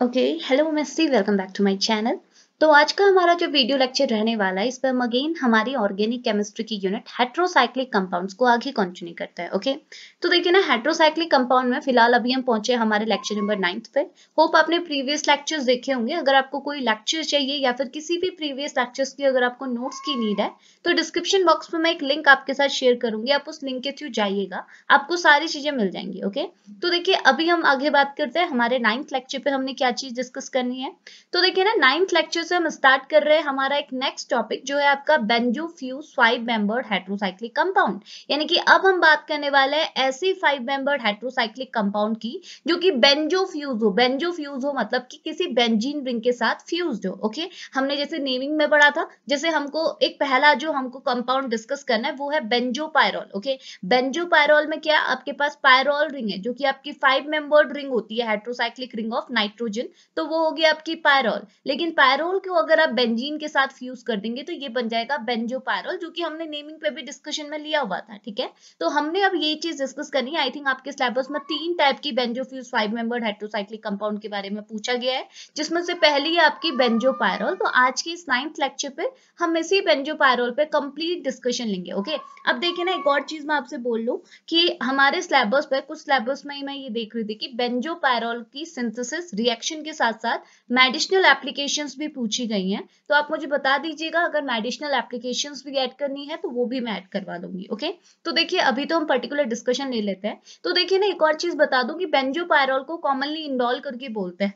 Okay, hello Messi, welcome back to my channel. तो आज का हमारा जो वीडियो लेक्चर रहने वाला है इस पर हम अगेन हमारी ऑर्गेनिक केमिस्ट्री की यूनिट हेट्रोसाइक्लिक कंपाउंड्स को आगे कंटिन्यू करता है ओके तो देखिए ना हेट्रोसाइक्लिक कंपाउंड में फिलहाल अभी हम पहुंचे हमारे लेक्चर नंबर नाइन्थ पे होप आपने प्रीवियस लेक्चर्स देखे होंगे अगर आपको कोई लेक्चर चाहिए या फिर किसी भी प्रीवियस लेक्चर्स की अगर आपको नोट्स की नीड है तो डिस्क्रिप्शन बॉक्स में मैं एक लिंक आपके साथ शेयर करूंगी आप उस लिंक के थ्रू जाइएगा आपको सारी चीजें मिल जाएंगी ओके तो देखिए अभी हम आगे बात करते हैं हमारे नाइन्थ लेक्चर पे हमने क्या चीज डिस्कस करनी है तो देखिये ना नाइन्थ लेक्चर से हम स्टार्ट कर रहे हैं हमारा एक नेक्स्ट टॉपिक जो है आपका बेंजू फ्यू फाइव मेंबर्ड हेट्रोसाइक्लिक कंपाउंड यानी कि अब हम बात करने वाले हैं ऐसी फाइव मेंबर्ड हेट्रोसाइक्लिक कंपाउंड की जो कि बेंजो फ्यूज हो बेंजो फ्यूज हो मतलब कि किसी बेंजीन रिंग के साथ फ्यूज हो ओके हमने जैसे नेमिंग में पढ़ा था जैसे हमको एक पहला जो हमको कंपाउंड डिस्कस करना है वो है benzo pyrrole okay benzo pyrrole में क्या आपके पास पायरोल रिंग है जो की आपकी फाइव मेंबर्ड रिंग होती है हेट्रोसाइक्लिक रिंग ऑफ नाइट्रोजन तो वो होगी आपकी पायरोल लेकिन पायरोल पायरोल को अगर आप बेंजीन के साथ फ्यूज कर देंगे तो ये बन जाएगा बेंजो पायरोल जो कि हमने नेमिंग पे भी डिस्कशन में लिया हुआ था ठीक है तो हमने अब ये चीज डिस्कस करनी है आई थिंक आपके सिलेबस में तीन टाइप की benzo fused five membered hydrocyclic compound के बारे में पूछा गया है जिसमें से पहली है आपकी बेंजो पायरोल तो आज के इस नाइन्थ लेक्चर पे हम इसी बेंजो पायरोल पे कंप्लीट डिस्कशन लेंगे ओके अब देखिए ना एक और चीज मैं आपसे बोल लू कि हमारे सिलेबस पे कुछ सिलेबस में ही मैं ये देख रही थी कि बेंजो पायरोल की सिंथेसिस रिएक्शन के साथ साथ मेडिसिनल एप्लीकेशन भी पूछी गई हैं तो आप मुझे बता दीजिएगा अगर मैं एडिशनल एप्लीकेशन भी ऐड करनी है तो वो भी मैं ऐड करवा दूंगी ओके तो देखिए अभी तो हम पर्टिकुलर डिस्कशन ले लेते हैं तो देखिए ना एक और चीज बता दूं कि पायरोल को कॉमनली इंडोल करके बोलते हैं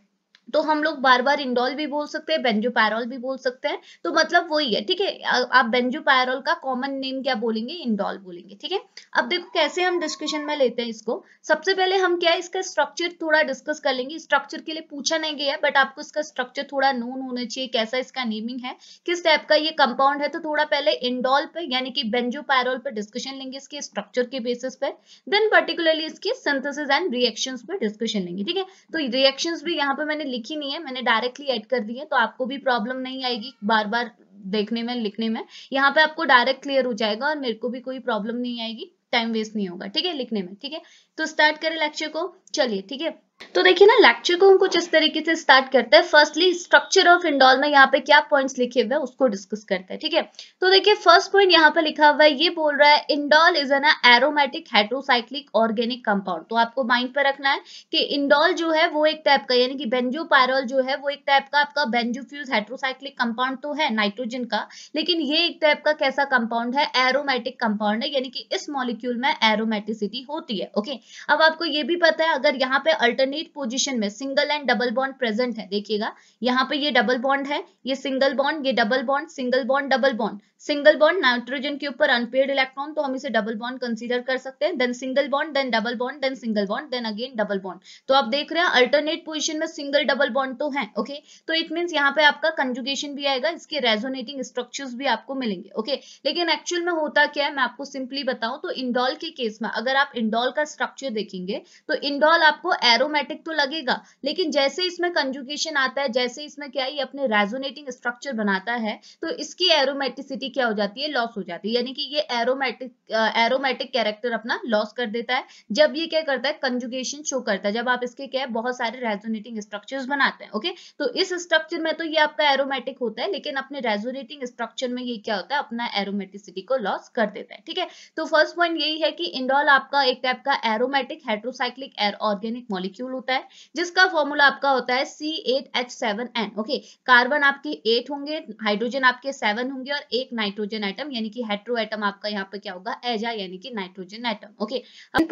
तो हम लोग बार बार इंडोल भी बोल सकते हैं पैरोल भी बोल सकते हैं तो मतलब वही है ठीक है आप पैरोल का कॉमन नेम क्या बोलेंगे इंडोल बोलेंगे ठीक है अब देखो कैसे हम डिस्कशन में लेते हैं इसको सबसे पहले हम क्या है इसका स्ट्रक्चर थोड़ा डिस्कस कर लेंगे स्ट्रक्चर के लिए पूछा नहीं गया बट आपको इसका स्ट्रक्चर थोड़ा नोन होना चाहिए कैसा इसका नेमिंग है किस टाइप का ये कंपाउंड है तो थोड़ा पहले इंडोल पे यानी कि पैरोल पर डिस्कशन लेंगे इसके स्ट्रक्चर के बेसिस पर देन पर्टिकुलरली इसके सिंथेसिस एंड रिएक्शन पर डिस्कशन लेंगे ठीक है तो रिएक्शन भी यहाँ पे मैंने लिखी नहीं है मैंने डायरेक्टली एड कर दी है तो आपको भी प्रॉब्लम नहीं आएगी बार बार देखने में लिखने में यहाँ पे आपको डायरेक्ट क्लियर हो जाएगा और मेरे को भी कोई प्रॉब्लम नहीं आएगी टाइम वेस्ट नहीं होगा ठीक है लिखने में ठीक है तो स्टार्ट करें लेक्चर को चलिए ठीक है तो देखिए ना लेक्चर को हम कुछ इस तरीके से स्टार्ट करते हैं फर्स्टली स्ट्रक्चर ऑफ इंडोल में यहाँ पे क्या पॉइंट्स लिखे हुए हैं उसको डिस्कस करते हैं ठीक है तो देखिए फर्स्ट पॉइंट यहाँ पे लिखा हुआ है ये बोल रहा है indole is an aromatic heterocyclic organic compound तो आपको माइंड पर रखना है कि इंडोल जो है वो एक टाइप का यानी कि बेंजोपायरल जो है वो एक टाइप का आपका बेंजोफ्यूज हेट्रोसाइक्लिक कंपाउंड तो है नाइट्रोजन का लेकिन ये एक टाइप का कैसा कंपाउंड है एरोमेटिक कंपाउंड है यानी कि इस मॉलिक्यूल में एरोमेटिसिटी होती है ओके अब आपको ये भी पता है अगर यहाँ पे अल्टर अल्टरनेट पोजिशन में single and double bond present है देखिएगा यहाँ पे ये डबल बॉन्ड है ये सिंगल बॉन्ड ये double bond single bond double bond single bond nitrogen के ऊपर अनपेड इलेक्ट्रॉन तो हम इसे डबल बॉन्ड कंसीडर कर सकते हैं then single bond then double bond then single bond then again double bond तो आप देख रहे हैं अल्टरनेट पोजिशन में सिंगल डबल बॉन्ड तो है ओके तो इट मीन्स यहाँ पे आपका कंजुगेशन भी आएगा इसके रेजोनेटिंग स्ट्रक्चर्स भी आपको मिलेंगे ओके लेकिन एक्चुअल में होता क्या है मैं आपको सिंपली बताऊं तो इंडोल के केस में अगर आप इंडोल का स्ट्रक्चर देखेंगे तो इंडोल आपको एरोमेटिक ऑटोमेटिक तो लगेगा लेकिन जैसे इसमें कंजुकेशन आता है जैसे इसमें क्या ये अपने रेजोनेटिंग स्ट्रक्चर बनाता है तो इसकी एरोमेटिसिटी क्या हो जाती है लॉस हो जाती है यानी कि ये एरोमेटिक एरोमेटिक कैरेक्टर अपना लॉस कर देता है जब ये क्या करता है कंजुकेशन शो करता है जब आप इसके क्या है बहुत सारे रेजोनेटिंग स्ट्रक्चर बनाते हैं ओके तो इस स्ट्रक्चर में तो ये आपका एरोमेटिक होता है लेकिन अपने रेजोनेटिंग स्ट्रक्चर में ये क्या होता है अपना एरोमेटिसिटी को लॉस कर देता है ठीक है तो फर्स्ट पॉइंट यही है कि इंडोल आपका एक टाइप का aromatic heterocyclic organic molecule molecule होता है जिसका फॉर्मूला आपका होता है C eight H seven N okay carbon आपके एट होंगे हाइड्रोजन आपके सेवन होंगे और एक नाइट्रोजन आइटम यानी कि हाइड्रो आइटम आपका यहाँ पे क्या होगा एजा यानी कि नाइट्रोजन आइटम ओके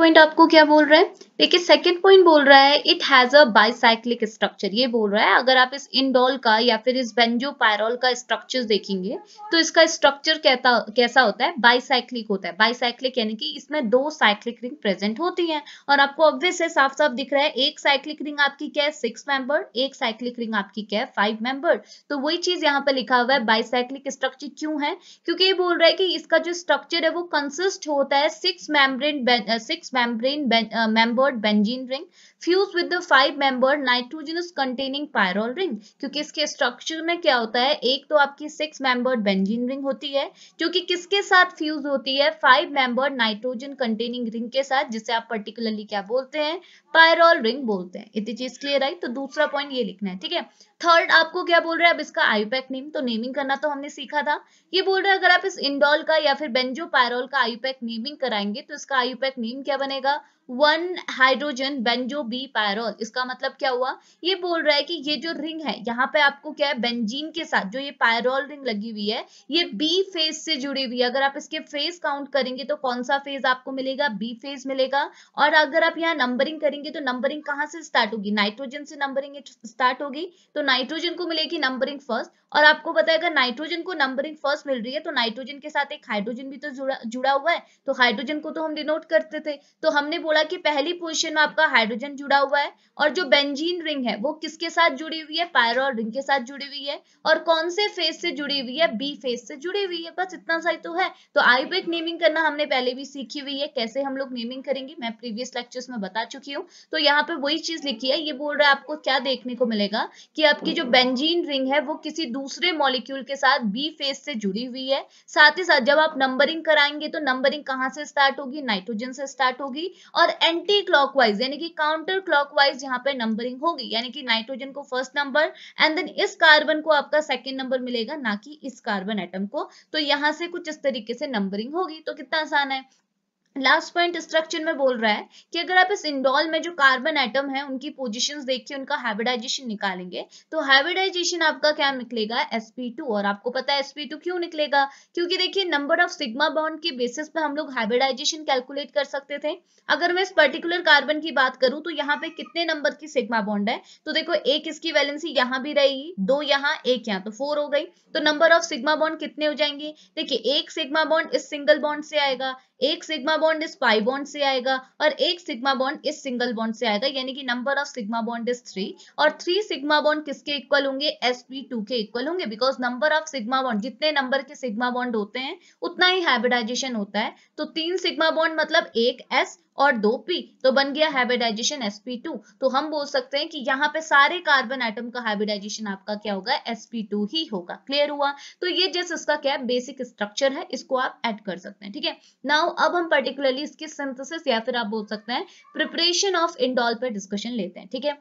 पॉइंट आपको क्या बोल रहा है देखिए सेकेंड पॉइंट बोल रहा है it has a bicyclic structure ये बोल रहा है अगर आप इस इंडोल का या फिर इस बेंजो पायरोल का स्ट्रक्चर देखेंगे तो इसका स्ट्रक्चर कैसा होता है बाइसाइक्लिक होता है बाइसाइक्लिक यानी कि इसमें दो साइक्लिक रिंग प्रेजेंट होती हैं और आपको ऑब्वियस है साफ साफ दिख रहा है ए एक साइक्लिक रिंग आपकी क्या है सिक्स मेंबर एक साइक्लिक रिंग आपकी क्या है फाइव मेंबर तो वही चीज यहाँ पर लिखा हुआ है बाइसाइक्लिक स्ट्रक्चर क्यों है क्योंकि ये बोल रहा है कि इसका जो स्ट्रक्चर है वो कंसिस्ट होता है six membrane six membrane benzene ring fused with the five member nitrogenous containing pyrrole ring क्योंकि इसके स्ट्रक्चर में क्या होता है एक तो आपकी सिक्स मेंबर बेंजीन रिंग होती है जो कि किसके साथ फ्यूज होती है five member nitrogen containing ring के साथ जिसे आप पर्टिकुलरली क्या बोलते हैं पायरोल रिंग बोलते हैं इतनी चीज क्लियर आई तो दूसरा पॉइंट ये लिखना है ठीक है थर्ड आपको क्या बोल रहे हैं अब इसका आयुपैक नेम तो नेमिंग करना तो हमने सीखा था ये बोल रहे हैं अगर आप इस इंडोल का या फिर बेंजो पायरोल का आयुपैक नेमिंग कराएंगे तो इसका आयुपैक नेम क्या बनेगा one hydrogen benzo B pyrrole इसका मतलब क्या हुआ ये बोल रहा है कि ये जो रिंग है यहाँ पे आपको क्या है बेंजीन के साथ जो ये पायरॉल रिंग लगी हुई है ये बी फेज से जुड़ी हुई है अगर आप इसके फेज काउंट करेंगे तो कौन सा फेज आपको मिलेगा बी फेज मिलेगा और अगर आप यहाँ नंबरिंग करेंगे तो नंबरिंग कहाँ से स्टार्ट होगी नाइट्रोजन से नंबरिंग स्टार्ट होगी तो नाइट्रोजन को मिलेगी नंबरिंग फर्स्ट और आपको बताया अगर नाइट्रोजन को नंबरिंग फर्स्ट मिल रही है तो नाइट्रोजन के साथ एक हाइड्रोजन भी तो जुड़ा जुड़ा हुआ है तो हाइड्रोजन को तो हम डिनोट करते थे तो हमने बोला बोला कि पहली पोजीशन में आपका हाइड्रोजन जुड़ा हुआ है और जो बेंजीन रिंग है वो किसके साथ जुड़ी हुई है पायरॉल रिंग के साथ जुड़ी हुई है और कौन से फेस से जुड़ी हुई है बी फेस से जुड़ी हुई है बस इतना सा ही तो है तो आयुर्वेद नेमिंग करना हमने पहले भी सीखी हुई है कैसे हम लोग नेमिंग करेंगे मैं प्रीवियस लेक्चर्स में बता चुकी हूँ तो यहाँ पे वही चीज लिखी है ये बोल रहा है आपको क्या देखने को मिलेगा कि आपकी जो बेंजीन रिंग है वो किसी दूसरे मॉलिक्यूल के साथ बी फेस से जुड़ी हुई है साथ ही साथ जब आप नंबरिंग कराएंगे तो नंबरिंग कहाँ से स्टार्ट होगी नाइट्रोजन से स्टार्ट होगी और और एंटी क्लॉकवाइज यानी कि काउंटर क्लॉकवाइज यहाँ पे नंबरिंग होगी यानी कि नाइट्रोजन को फर्स्ट नंबर एंड देन इस कार्बन को आपका सेकेंड नंबर मिलेगा ना कि इस कार्बन एटम को तो यहाँ से कुछ इस तरीके से नंबरिंग होगी तो कितना आसान है लास्ट पॉइंट स्ट्रक्चर में बोल रहा है कि अगर आप इस इंडोल में जो कार्बन एटम है उनकी पोजीशंस देख के उनका हाइब्रिडाइजेशन निकालेंगे तो हाइब्रिडाइजेशन आपका क्या निकलेगा sp2 और आपको पता है sp2 क्यों निकलेगा क्योंकि देखिए नंबर ऑफ सिग्मा बॉन्ड के बेसिस पे हम लोग हाइब्रिडाइजेशन कैलकुलेट कर सकते थे अगर मैं इस पर्टिकुलर कार्बन की बात करूं तो यहाँ पे कितने नंबर की सिग्मा बॉन्ड है तो देखो एक इसकी वैलेंसी यहाँ भी रहेगी दो यहाँ एक यहाँ तो फोर हो गई तो नंबर ऑफ सिग्मा बॉन्ड कितने हो जाएंगे देखिए एक सिग्मा बॉन्ड इस सिंगल बॉन्ड से आएगा एक सिग्मा बॉन्ड इस पाई बॉन्ड से आएगा और एक सिग्मा बॉन्ड इस सिंगल बॉन्ड से आएगा यानी कि number of sigma bond is three और थ्री सिग्मा बॉन्ड किसके इक्वल होंगे एस टू के इक्वल होंगे because number of sigma bond जितने नंबर के सिग्मा बॉन्ड होते हैं उतना ही हाइब्रिडाइजेशन होता है तो तीन सिग्मा बॉन्ड मतलब एक एस और दो पी तो बन गया हैबिडाइजेशन sp2 तो हम बोल सकते हैं कि यहाँ पे सारे कार्बन आइटम का हाइब्रिडाइजेशन आपका क्या होगा sp2 ही होगा क्लियर हुआ तो ये जस्ट इसका क्या बेसिक स्ट्रक्चर है इसको आप ऐड कर सकते हैं ठीक है नाउ नाउ अब हम पर्टिकुलरली इसकी सिंथेसिस या फिर आप बोल सकते हैं प्रिपरेशन ऑफ इंडोल पर डिस्कशन लेते हैं ठीक है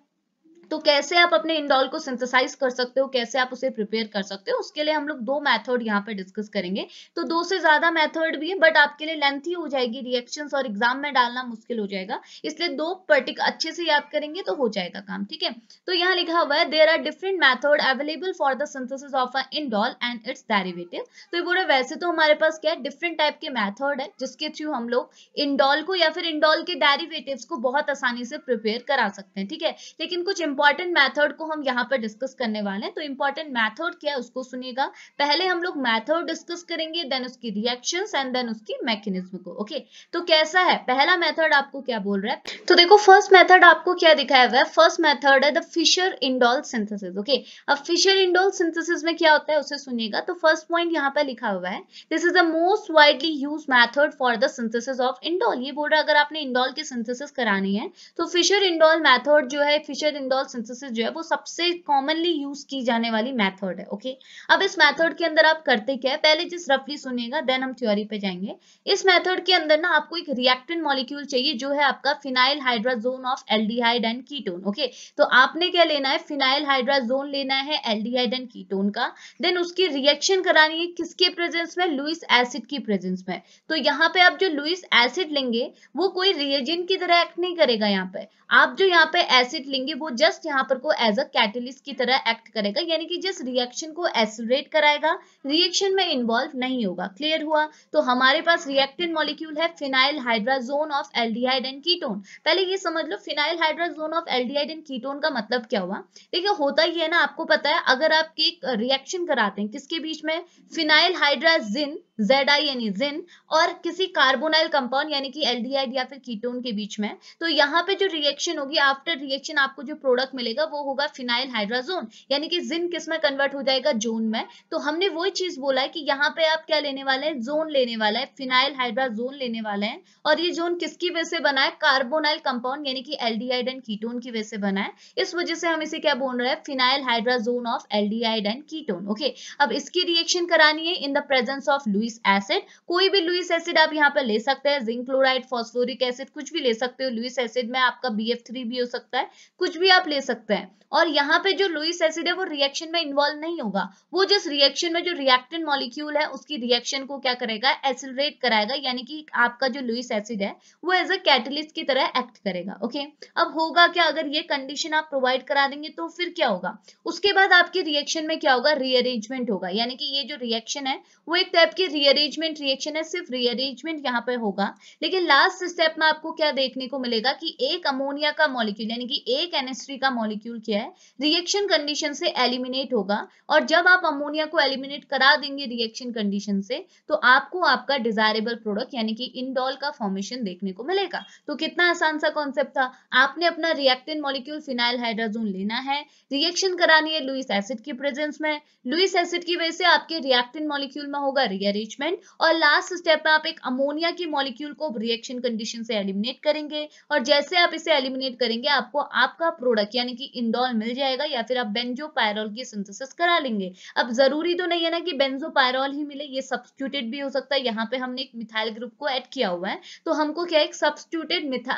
तो कैसे आप अपने इंडोल को सिंथेसाइज कर सकते हो कैसे आप उसे प्रिपेयर कर सकते हो उसके लिए हम लोग दो मेथड यहाँ पे डिस्कस करेंगे तो दो से ज्यादा मेथड भी है बट आपके लिए लेंथी हो जाएगी रिएक्शंस और एग्जाम में डालना मुश्किल हो जाएगा इसलिए दो पर्टिक अच्छे से याद करेंगे तो हो जाएगा काम ठीक है तो यहाँ लिखा हुआ है there are different method available for the synthesis of a indole and its derivative तो ये बोल वैसे तो हमारे पास क्या है डिफरेंट टाइप के मैथड है जिसके थ्रू हम लोग इंडोल को या फिर इंडोल के डेरिवेटिव को बहुत आसानी से प्रिपेयर करा सकते हैं ठीक है लेकिन कुछ इंपॉर्टेंट मैथड को हम यहाँ पर डिस्कस करने वाले हैं तो इंपॉर्टेंट मैथड क्या है उसको सुनिएगा पहले हम लोग मैथड डिस्कस करेंगे देन उसकी रिएक्शन एंड देन उसकी मैकेनिज्म को ओके okay? तो कैसा है पहला मैथड आपको क्या बोल रहा है तो देखो फर्स्ट मैथड आपको क्या दिखाया हुआ है फर्स्ट मैथड है the Fischer indole synthesis okay अब फिशर इंडोल सिंथेसिस में क्या होता है उसे सुनिएगा तो फर्स्ट पॉइंट यहाँ पर लिखा हुआ है this is the most widely use method for the synthesis of indole ये बोल रहा है अगर आपने इंडोल की सिंथेसिस करानी है तो फिशर इंडोल मैथड जो है फिशर इंडोल एल्कोहल सिंथेसिस जो है वो सबसे कॉमनली यूज की जाने वाली मेथड है ओके अब इस मेथड के अंदर आप करते क्या है पहले जिस रफली सुनिएगा देन हम थ्योरी पे जाएंगे इस मेथड के अंदर ना आपको एक रिएक्टेंट मॉलिक्यूल चाहिए जो है आपका phenyl hydrazone of aldehyde and ketone okay तो आपने क्या लेना है फिनाइल हाइड्राजोन लेना है एल्डिहाइड एंड कीटोन का देन उसकी रिएक्शन करानी है किसके प्रेजेंस में लुइस एसिड की प्रेजेंस में तो यहाँ पे आप जो लुइस एसिड लेंगे वो कोई रिएजेंट की तरह एक्ट नहीं करेगा यहाँ पे आप जो यहाँ पे एसिड लेंगे वो जस्ट जस्ट यहाँ पर को एज अ कैटलिस्ट की तरह एक्ट करेगा यानी कि जिस रिएक्शन को एसोरेट कराएगा रिएक्शन में इन्वॉल्व नहीं होगा क्लियर हुआ तो हमारे पास रिएक्टेंट मॉलिक्यूल है phenyl hydrazone of aldehyde and ketone पहले ये समझ लो phenyl hydrazone of aldehyde and ketone का मतलब क्या हुआ देखिए होता ही है ना आपको पता है अगर आप एक रिएक्शन कराते हैं किसके बीच में phenyl hydrazine Z I N जिन और किसी कार्बोनाइल कंपाउंड यानी कि एल्डिहाइड या फिर कीटोन के बीच में तो यहाँ पे जो रिएक्शन होगी आफ्टर रिएक्शन आपको जो प्रोडक्ट प्रोडक्ट मिलेगा वो होगा फिनाइल हाइड्राजोन यानी कि जिन किस में कन्वर्ट हो जाएगा जोन में तो हमने वही चीज बोला है कि यहाँ पे आप क्या लेने वाले हैं जोन लेने वाला है फिनाइल हाइड्राजोन लेने वाले हैं और ये जोन किसकी वजह से बना है कार्बोनाइल कंपाउंड यानी कि एल्डिहाइड एंड कीटोन की वजह से बना है इस वजह से हम इसे क्या बोल रहे हैं phenyl hydrazone of aldehyde and ketone okay अब इसकी रिएक्शन करानी है in the presence of Lewis acid कोई भी लुइस एसिड आप यहाँ पर ले सकते हैं जिंक क्लोराइड फॉस्फोरिक एसिड कुछ भी ले सकते हो लुइस एसिड में आपका बी भी हो सकता है कुछ भी आप दे सकते हैं और यहाँ पे जो लुइस एसिड है वो रिएक्शन में इन्वॉल्व नहीं होगा वो जिस रिएक्शन में जो रिएक्टेंट मॉलिक्यूल है उसकी रिएक्शन को क्या करेगा एसिलरेट कराएगा यानी कि आपका जो लुइस एसिड है वो एज अ कैटलिस्ट की तरह एक्ट करेगा ओके अब होगा क्या अगर ये कंडीशन आप प्रोवाइड करा देंगे तो फिर क्या होगा उसके बाद आपके रिएक्शन में क्या होगा रीअरेंजमेंट होगा यानी कि ये जो रिएक्शन है वो एक टाइप की रीअरेंजमेंट रिएक्शन है सिर्फ रीअरेंजमेंट यहाँ पे होगा लेकिन लास्ट स्टेप में आपको क्या देखने को मिलेगा कि एक अमोनिया का मॉलिक्यूल यानी कि एक एनएस का मॉलिक्यूल क्या है रिएक्शन कंडीशन से एलिमिनेट होगा और जब आप अमोनिया को एलिमिनेट करा देंगे रिएक्शन कंडीशन से तो आपको आपका डिजायरेबल प्रोडक्ट यानी कि इंडोल का फॉर्मेशन देखने को मिलेगा तो कितना आसान सा कॉन्सेप्ट था आपने अपना रिएक्टेंट मॉलिक्यूल फिनाइल हाइड्राजोन लेना है रिएक्शन करानी है लुइस एसिड की प्रेजेंस में लुइस एसिड की वजह से आपके रिएक्टेंट मॉलिक्यूल में होगा रीअरेंजमेंट और लास्ट स्टेप में आप एक अमोनिया के मॉलिक्यूल को रिएक्शन कंडीशन से एलिमिनेट करेंगे और जैसे आप इसे एलिमिनेट करेंगे आपको आपका प्रोडक्ट यानी कि इंडोल मिल जाएगा या फिर आप बेंजो पायरोल की सिंथेसिस करा लेंगे अब जरूरी तो नहीं है ना कि बेंजो पायरोल ही मिले ये सब्सटीट्यूटेड भी हो सकता है यहाँ पे हमने एक मिथाइल ग्रुप को ऐड किया हुआ है तो हमको क्या एक सब्सटीट्यूटेड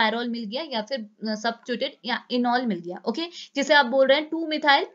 पायरोल मिल गया या फिर सब्सटीट्यूटेड या इनॉल मिल गया ओके जिसे आप बोल रहे हैं two methyl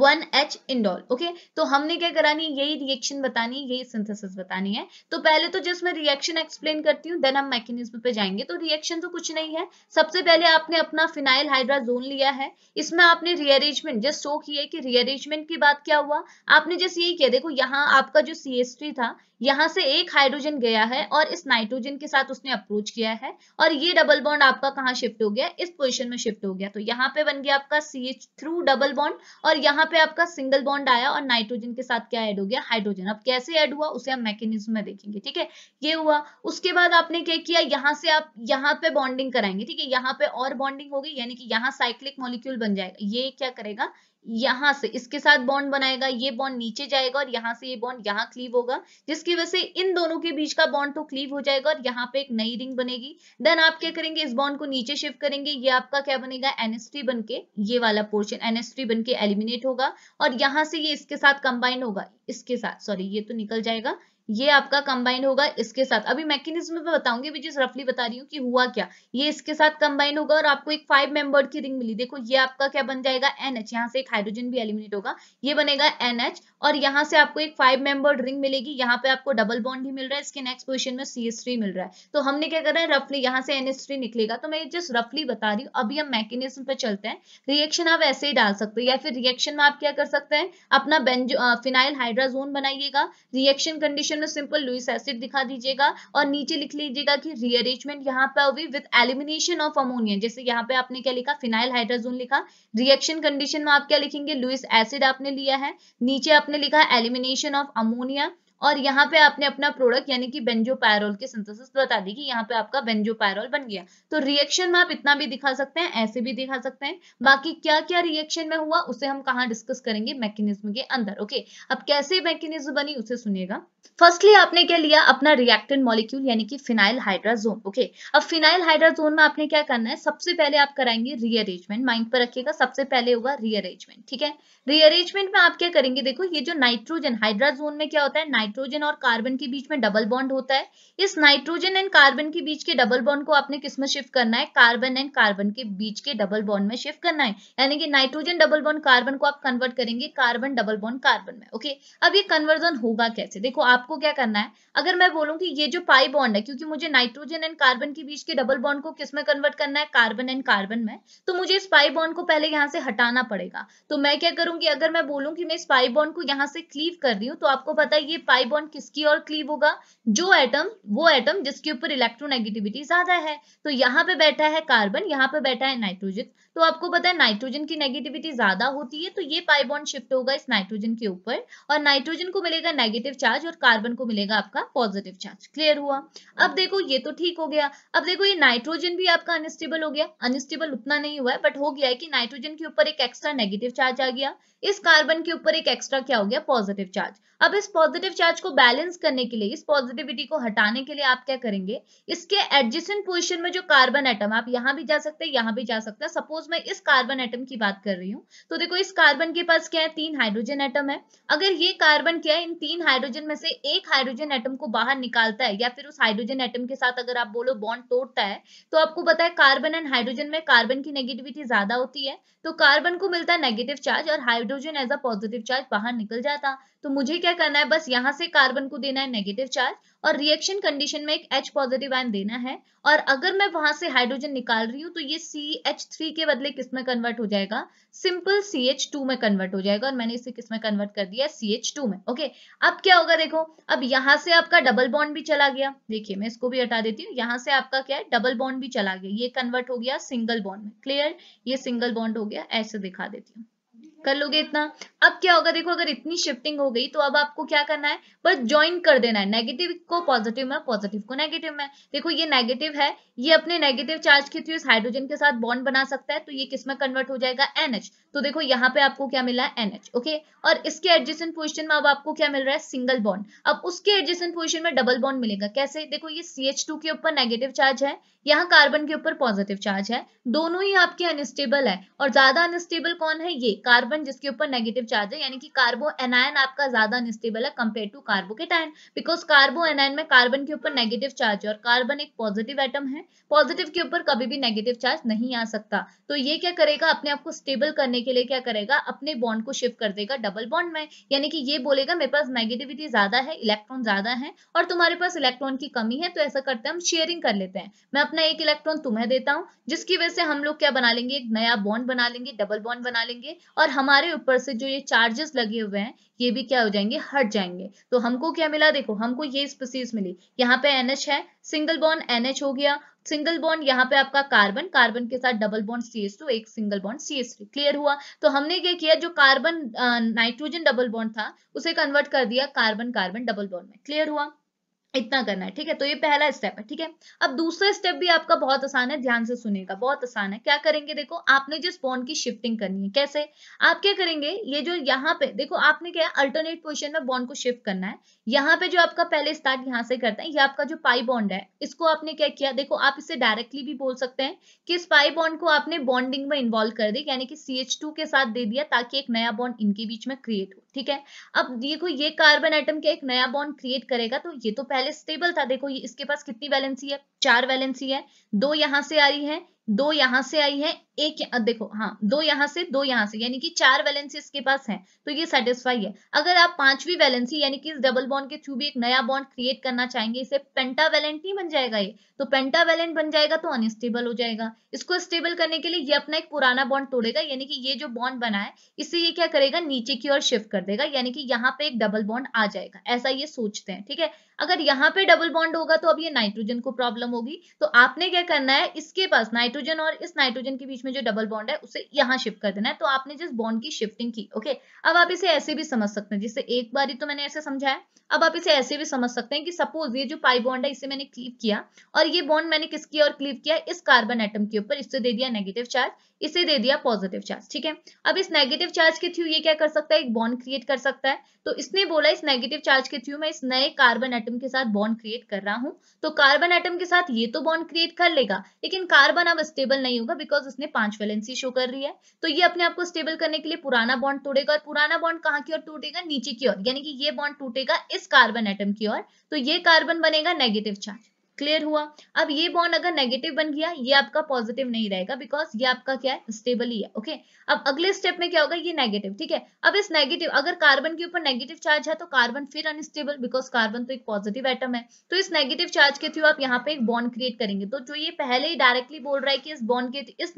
one H indole okay तो हमने क्या करानी है यही रिएक्शन बतानी है यही सिंथेसिस बतानी है तो पहले तो जस्ट मैं रिएक्शन एक्सप्लेन करती हूँ देन हम मैकेनिज्म पे जाएंगे तो रिएक्शन तो कुछ नहीं है सबसे पहले आपने अपना फिनाइल हाइड्राजोन लिया है इसमें आपने रीअरेंजमेंट जस्ट शो किया कि रीअरेंजमेंट के बाद क्या हुआ आपने जस्ट यही किया देखो यहाँ आपका जो सी था यहाँ से एक हाइड्रोजन गया है और इस नाइट्रोजन के साथ उसने अप्रोच किया है और ये डबल बॉन्ड आपका कहाँ शिफ्ट हो गया इस पोजिशन में शिफ्ट हो गया तो यहाँ पे बन गया आपका C H through double bond और यहाँ पे आपका सिंगल बॉन्ड आया और नाइट्रोजन के साथ क्या ऐड हो गया हाइड्रोजन अब कैसे एड हुआ उसे हम मैकेनिज्म में देखेंगे ठीक है ये हुआ उसके बाद आपने क्या किया यहाँ से आप यहाँ पे बॉन्डिंग कराएंगे ठीक है यहाँ पे और बॉन्डिंग होगी यानी कि यहाँ साइक्लिक मॉलिक्यूल बन जाएगा ये क्या करेगा यहां से इसके साथ बॉन्ड बनाएगा ये बॉन्ड नीचे जाएगा और यहां से ये बॉन्ड यहां क्लीव होगा जिसकी वजह से इन दोनों के बीच का बॉन्ड तो क्लीव हो जाएगा और यहाँ पे एक नई रिंग बनेगी देन आप क्या करेंगे इस बॉन्ड को नीचे शिफ्ट करेंगे ये आपका क्या बनेगा एनएसट्री बन के ये वाला पोर्शन एनएसट्री बन के एलिमिनेट होगा और यहां से ये इसके साथ कंबाइन होगा इसके साथ सॉरी ये तो निकल जाएगा ये आपका कंबाइंड होगा इसके साथ अभी मैकेनिज्म में बताऊंगी विच इज रफली बता रही हूँ कि हुआ क्या ये इसके साथ कंबाइंड होगा और आपको एक फाइव मेंबर की रिंग मिली देखो ये आपका क्या बन जाएगा एच यहाँ से एक हाइड्रोजन भी एलिमिनेट होगा ये बनेगा एनएच और यहाँ से आपको एक फाइव मेंबर रिंग मिलेगी यहाँ पे आपको डबल बॉन्ड ही मिल रहा है इसके नेक्स्ट पोजिशन में सी मिल रहा है तो हमने क्या करा है रफली यहाँ से एनएच निकलेगा तो मैं जस्ट रफली बता रही हूँ अभी हम मैकेनिज्म पे चलते हैं रिएक्शन आप ऐसे ही डाल सकते हो या फिर रिएक्शन में आप क्या कर सकते हैं अपना फिनाइल हाइड्राजोन बनाइएगा रिएक्शन कंडीशन क्वेश्चन में सिंपल लुइस एसिड दिखा दीजिएगा और नीचे लिख लीजिएगा कि रीअरेंजमेंट यहाँ पे होगी विद एलिमिनेशन ऑफ अमोनिया जैसे यहाँ पे आपने क्या लिखा फिनाइल हाइड्रोजोन लिखा रिएक्शन कंडीशन में आप क्या लिखेंगे लुइस एसिड आपने लिया है नीचे आपने लिखा एलिमिनेशन ऑफ अमोनिया और यहाँ पे आपने अपना प्रोडक्ट यानी कि बेंजोपायरोल के सिंथेसिस बता दी कि यहाँ पे आपका बेंजोपायरोल बन गया तो रिएक्शन में आप इतना भी दिखा सकते हैं ऐसे भी दिखा सकते हैं बाकी क्या क्या रिएक्शन में हुआ उसे हम कहा डिस्कस करेंगे मैकेनिज्म के अंदर ओके अब कैसे मैकेनिज्म बनी उसे सुनिएगा फर्स्टली आपने क्या लिया अपना रिएक्टेंट मॉलिक्यूल यानी कि फिनाइल हाइड्राजोन ओके अब फिनाइल हाइड्राजोन में आपने क्या करना है सबसे पहले आप कराएंगे रीअरेंजमेंट माइंड पर रखिएगा सबसे पहले होगा रीअरेंजमेंट ठीक है रीअरेंजमेंट में आप क्या करेंगे देखो ये जो नाइट्रोजन हाइड्राजोन में क्या होता है नाइट्रोजन और कार्बन के बीच में डबल बॉन्ड होता है इस नाइट्रोजन एंड कार्बन के बीच के डबल बॉन्ड को आपने किस में शिफ्ट करना है कार्बन एंड कार्बन के बीच के डबल बॉन्ड में शिफ्ट करना है यानी कि नाइट्रोजन डबल बॉन्ड कार्बन को आप कन्वर्ट करेंगे कार्बन डबल बॉन्ड कार्बन में ओके अब ये कन्वर्जन होगा कैसे देखो आपको क्या करना है अगर मैं बोलूं कि ये जो पाई बॉन्ड है क्योंकि मुझे नाइट्रोजन एंड कार्बन के बीच के डबल बॉन्ड को किस में कन्वर्ट करना है कार्बन एंड कार्बन में तो मुझे इस पाई बॉन्ड को पहले यहाँ से हटाना पड़ेगा तो मैं क्या करूंगी अगर मैं बोलूँ की मैं इस पाई बॉन्ड को यहाँ से क्लीव कर रही हूँ तो आपको पता है ये पाई बॉन्ड किसकी और क्लीव होगा जो एटम वो एटम जिसके ऊपर इलेक्ट्रोनेगेटिविटी ज्यादा है तो यहाँ पे बैठा है कार्बन यहाँ पे बैठा है नाइट्रोजन तो आपको पता है नाइट्रोजन की नेगेटिविटी ज्यादा होती है तो ये पाइबॉन्ड शिफ्ट होगा इस नाइट्रोजन के ऊपर और नाइट्रोजन को मिलेगा नेगेटिव चार्ज और कार्बन को मिलेगा आपका पॉजिटिव चार्ज क्लियर हुआ अब देखो ये तो ठीक हो गया अब देखो ये नाइट्रोजन भी आपका अनस्टेबल हो गया अनस्टेबल उतना नहीं हुआ है बट हो गया है कि नाइट्रोजन के ऊपर एक एक्स्ट्रा नेगेटिव चार्ज आ गया इस कार्बन के ऊपर एक एक्स्ट्रा क्या हो गया पॉजिटिव चार्ज अब इस पॉजिटिव चार्ज को बैलेंस करने के लिए इस पॉजिटिविटी को हटाने के लिए आप क्या करेंगे इसके एडजेसेंट पोजिशन में जो कार्बन एटम आप यहाँ भी जा सकते हैं यहाँ भी जा सकते हैं सपोज सपोज मैं इस कार्बन एटम की बात कर रही हूँ तो देखो इस कार्बन के पास क्या है तीन हाइड्रोजन एटम है अगर ये कार्बन क्या है इन तीन हाइड्रोजन में से एक हाइड्रोजन एटम को बाहर निकालता है या फिर उस हाइड्रोजन एटम के साथ अगर आप बोलो बॉन्ड तोड़ता है तो आपको पता है कार्बन एंड हाइड्रोजन में कार्बन की नेगेटिविटी ज्यादा होती है तो कार्बन को मिलता है नेगेटिव चार्ज और hydrogen as a positive charge बाहर निकल जाता तो मुझे क्या करना है बस यहाँ से कार्बन को देना है नेगेटिव चार्ज और रिएक्शन कंडीशन में एक एच पॉजिटिव आयन देना है और अगर मैं वहां से हाइड्रोजन निकाल रही हूँ तो ये सी एच थ्री के बदले किस में कन्वर्ट हो जाएगा सिंपल सी एच टू में कन्वर्ट हो जाएगा और मैंने इसे किस में कन्वर्ट कर दिया सी एच टू में ओके अब क्या होगा देखो अब यहाँ से आपका डबल बॉन्ड भी चला गया देखिए मैं इसको भी हटा देती हूँ यहाँ से आपका क्या है डबल बॉन्ड भी चला गया ये कन्वर्ट हो गया सिंगल बॉन्ड में क्लियर ये सिंगल बॉन्ड हो गया ऐसे दिखा देती हूँ कर लोगे इतना अब क्या होगा देखो अगर इतनी शिफ्टिंग हो गई तो अब आपको क्या करना है बस ज्वाइन कर देना है नेगेटिव को पॉजिटिव में पॉजिटिव को नेगेटिव में देखो ये नेगेटिव है ये अपने नेगेटिव चार्ज के थ्रू इस हाइड्रोजन के साथ बॉन्ड बना सकता है तो ये किस में कन्वर्ट हो जाएगा एनएच तो देखो यहाँ पे आपको क्या मिला है एनएच ओके और इसके एडजस्टेंट पोजिशन में अब आपको क्या मिल रहा है सिंगल बॉन्ड अब उसके एडजेसेंट पोजिशन में डबल बॉन्ड मिलेगा कैसे देखो ये सी के ऊपर नेगेटिव चार्ज है यहाँ कार्बन के ऊपर पॉजिटिव चार्ज है दोनों ही आपके अनस्टेबल है और ज्यादा अनस्टेबल कौन है ये कार्बन जिसके ऊपर नेगेटिव चार्ज है यानी कि कार्बो एनायन आपका ज्यादा अनस्टेबल है कंपेयर टू कार्बो के टाइम बिकॉज कार्बो एनायन में कार्बन के ऊपर नेगेटिव चार्ज है और कार्बन एक पॉजिटिव एटम है पॉजिटिव के ऊपर कभी भी नेगेटिव चार्ज नहीं आ सकता तो ये क्या करेगा अपने आपको स्टेबल करने के लिए क्या करेगा अपने बॉन्ड को शिफ्ट कर देगा डबल बॉन्ड में यानी कि ये बोलेगा मेरे पास नेगेटिविटी ज्यादा है इलेक्ट्रॉन ज्यादा है और तुम्हारे पास इलेक्ट्रॉन की कमी है तो ऐसा करते हैं हम शेयरिंग कर लेते हैं मैं अपना एक इलेक्ट्रॉन तुम्हें देता हूँ जिसकी वजह से हम लोग क्या बना लेंगे एक नया बॉन्ड बना लेंगे डबल बॉन्ड बना लेंगे और हमारे ऊपर से जो ये चार्जेस लगे हुए हैं ये भी क्या हो जाएंगे हट जाएंगे तो हमको क्या मिला देखो हमको ये स्पीसीज मिली यहाँ पे एनएच है सिंगल बॉन्ड एनएच हो गया सिंगल बॉन्ड यहाँ पे आपका कार्बन कार्बन के साथ double bond C S two एक single bond C S three clear हुआ तो हमने क्या किया जो कार्बन नाइट्रोजन डबल बॉन्ड था उसे कन्वर्ट कर दिया कार्बन कार्बन डबल बॉन्ड में क्लियर हुआ इतना करना है ठीक है तो ये पहला स्टेप है ठीक है अब दूसरा स्टेप भी आपका बहुत आसान है ध्यान से सुनेगा बहुत आसान है क्या करेंगे देखो आपने जिस बॉन्ड की शिफ्टिंग करनी है कैसे आप क्या करेंगे ये जो यहाँ पे देखो आपने क्या अल्टरनेट पोजिशन में बॉन्ड को शिफ्ट करना है यहाँ पे जो आपका पहले स्टार्ट यहाँ से करता है ये आपका जो पाई बॉन्ड है इसको आपने क्या किया देखो आप इसे डायरेक्टली भी बोल सकते हैं कि इस पाई बॉन्ड को आपने बॉन्डिंग में इन्वॉल्व कर दी यानी कि सी के साथ दे दिया ताकि एक नया बॉन्ड इनके बीच में क्रिएट हो ठीक है अब देखो ये कार्बन आइटम के एक नया बॉन्ड क्रिएट करेगा तो ये तो पहले स्टेबल था देखो ये इसके पास कितनी वैलेंसी है चार वैलेंसी है दो यहां से आ रही है दो यहां से आई है एक देखो हाँ दो यहां से दो यहां से यानी कि चार वैलेंसी इसके पास है तो ये सेटिस्फाई है अगर आप पांचवी वैलेंसी यानी कि इस डबल बॉन्ड के थ्रू भी एक नया बॉन्ड क्रिएट करना चाहेंगे इसे पेंटा वैलेंट नहीं बन जाएगा ये तो पेंटा वैलेंट बन जाएगा तो अनस्टेबल हो जाएगा इसको स्टेबल करने के लिए ये अपना एक पुराना बॉन्ड तोड़ेगा यानी कि ये जो बॉन्ड बना है इससे ये क्या करेगा नीचे की ओर शिफ्ट कर देगा यानी कि यहाँ पे एक डबल बॉन्ड आ जाएगा ऐसा ये सोचते हैं ठीक है अगर यहाँ पे डबल बॉन्ड होगा तो अब ये नाइट्रोजन को प्रॉब्लम होगी तो आपने क्या करना है इसके पास नाइट्रोजन और इस नाइट्रोजन के बीच में जो डबल बॉन्ड है उसे यहाँ शिफ्ट कर देना है तो आपने जिस बॉन्ड की शिफ्टिंग की ओके अब आप इसे ऐसे भी समझ सकते हैं जिससे एक बार ही तो मैंने ऐसे समझाया अब आप इसे ऐसे भी समझ सकते हैं कि सपोज ये जो पाई बॉन्ड है इसे मैंने क्लीव किया और ये बॉन्ड मैंने किसकी और क्लीव किया इस कार्बन आइटम के ऊपर इससे दे दिया नेगेटिव चार्ज इसे दे दिया पॉजिटिव चार्ज ठीक है अब इस नेगेटिव चार्ज के थ्रू ये क्या कर सकता है एक बॉन्ड क्रिएट कर सकता है तो इसने बोला इस नेगेटिव चार्ज के थ्रू मैं इस नए कार्बन एटम के साथ बॉन्ड क्रिएट कर रहा हूँ तो कार्बन एटम के साथ ये तो बॉन्ड क्रिएट कर लेगा लेकिन कार्बन अब स्टेबल नहीं होगा बिकॉज उसने पांच वैलेंसी शो कर रही है तो ये अपने आपको स्टेबल करने के लिए पुराना बॉन्ड तोड़ेगा और पुराना बॉन्ड कहाँ की ओर टूटेगा नीचे की ओर यानी कि ये बॉन्ड टूटेगा इस कार्बन एटम की ओर तो ये कार्बन बनेगा नेगेटिव चार्ज क्लियर हुआ अब ये बॉन्ड अगर नेगेटिव बन गया ये आपका पॉजिटिव नहीं रहेगा बिकॉज ये आपका क्या है स्टेबल ही है ओके okay? अब अगले स्टेप में क्या होगा ये नेगेटिव ठीक है अब इस नेगेटिव अगर कार्बन के ऊपर नेगेटिव चार्ज है तो कार्बन फिर अनस्टेबल बिकॉज कार्बन तो एक पॉजिटिव आइटम है तो इस नेगेटिव चार्ज के थ्रू आप यहाँ पे एक बॉन्ड क्रिएट करेंगे तो जो ये पहले ही डायरेक्टली बोल रहा है कि इस बॉन्ड के इस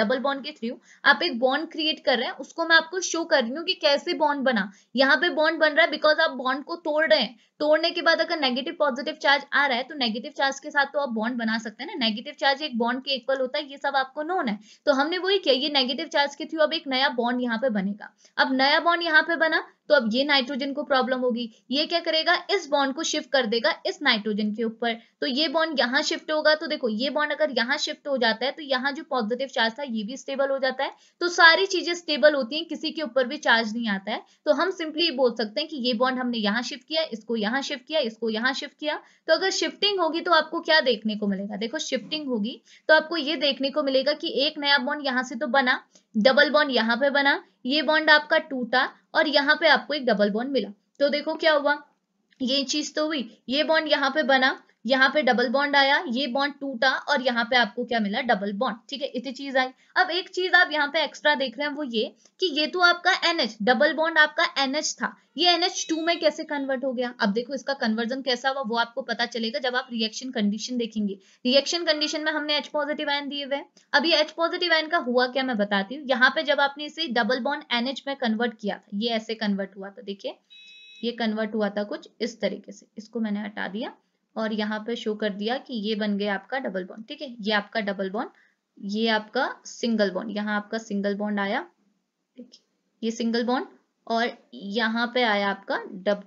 डबल बॉन्ड के थ्रू आप एक बॉन्ड क्रिएट कर रहे हैं उसको मैं आपको शो कर रही हूँ कि कैसे बॉन्ड बना यहाँ पे बॉन्ड बन रहा है बिकॉज आप बॉन्ड को तोड़ रहे हैं तोड़ने के बाद अगर नेगेटिव पॉजिटिव चार्ज आ रहा है तो नेगेटिव चार्ज के साथ तो आप बॉन्ड बना सकते हैं ना नेगेटिव चार्ज एक बॉन्ड के इक्वल होता है ये सब आपको नोन है तो हमने वही किया ये नेगेटिव चार्ज के थ्रू अब एक नया बॉन्ड यहाँ पे बनेगा अब नया बॉन्ड यहाँ पे बना तो अब ये नाइट्रोजन को प्रॉब्लम होगी ये क्या करेगा इस बॉन्ड को शिफ्ट कर देगा इस नाइट्रोजन के ऊपर तो ये बॉन्ड यहाँ शिफ्ट होगा तो देखो ये बॉन्ड अगर यहाँ शिफ्ट हो जाता है तो यहाँ जो पॉजिटिव चार्ज था ये भी स्टेबल हो जाता है तो सारी चीजें स्टेबल होती है किसी के ऊपर भी चार्ज नहीं आता है तो हम सिंपली बोल सकते हैं कि ये बॉन्ड हमने यहाँ शिफ्ट किया इसको यहाँ शिफ्ट किया इसको यहाँ शिफ्ट किया तो अगर शिफ्टिंग होगी तो आपको क्या देखने को मिलेगा देखो शिफ्टिंग होगी तो आपको ये देखने को मिलेगा कि एक नया बॉन्ड यहाँ से तो बना डबल बॉन्ड यहाँ पे बना ये बॉन्ड आपका टूटा और यहाँ पे आपको एक डबल बॉन्ड मिला तो देखो क्या हुआ ये चीज तो हुई ये बॉन्ड यहाँ पे बना यहाँ पे डबल बॉन्ड आया ये बॉन्ड टूटा और यहाँ पे आपको क्या मिला डबल बॉन्ड ठीक है इतनी चीज आई अब एक चीज आप यहाँ पे एक्स्ट्रा देख रहे हैं वो ये कि ये तो आपका एनएच डबल बॉन्ड आपका एनएच था ये एनएच टू में कैसे कन्वर्ट हो गया अब देखो इसका कन्वर्जन कैसा हुआ वो आपको पता चलेगा जब आप रिएक्शन कंडीशन देखेंगे रिएक्शन कंडीशन में हमने एच पॉजिटिव एन दिए हुए अब ये एच पॉजिटिव एन का हुआ क्या मैं बताती हूँ यहाँ पे जब आपने इसे डबल बॉन्ड एनएच में कन्वर्ट किया था ये ऐसे कन्वर्ट हुआ था देखिये ये कन्वर्ट हुआ था कुछ इस तरीके से इसको मैंने हटा दिया और यहाँ पे शो कर दिया कि ये बन गया आपका डबल बॉन्ड ठीक है ये आपका डबल बॉन्ड ये आपका सिंगल बॉन्ड यहाँ आपका सिंगल बॉन्ड आया ये सिंगल बॉन्ड और यहाँ पे आया आपका डब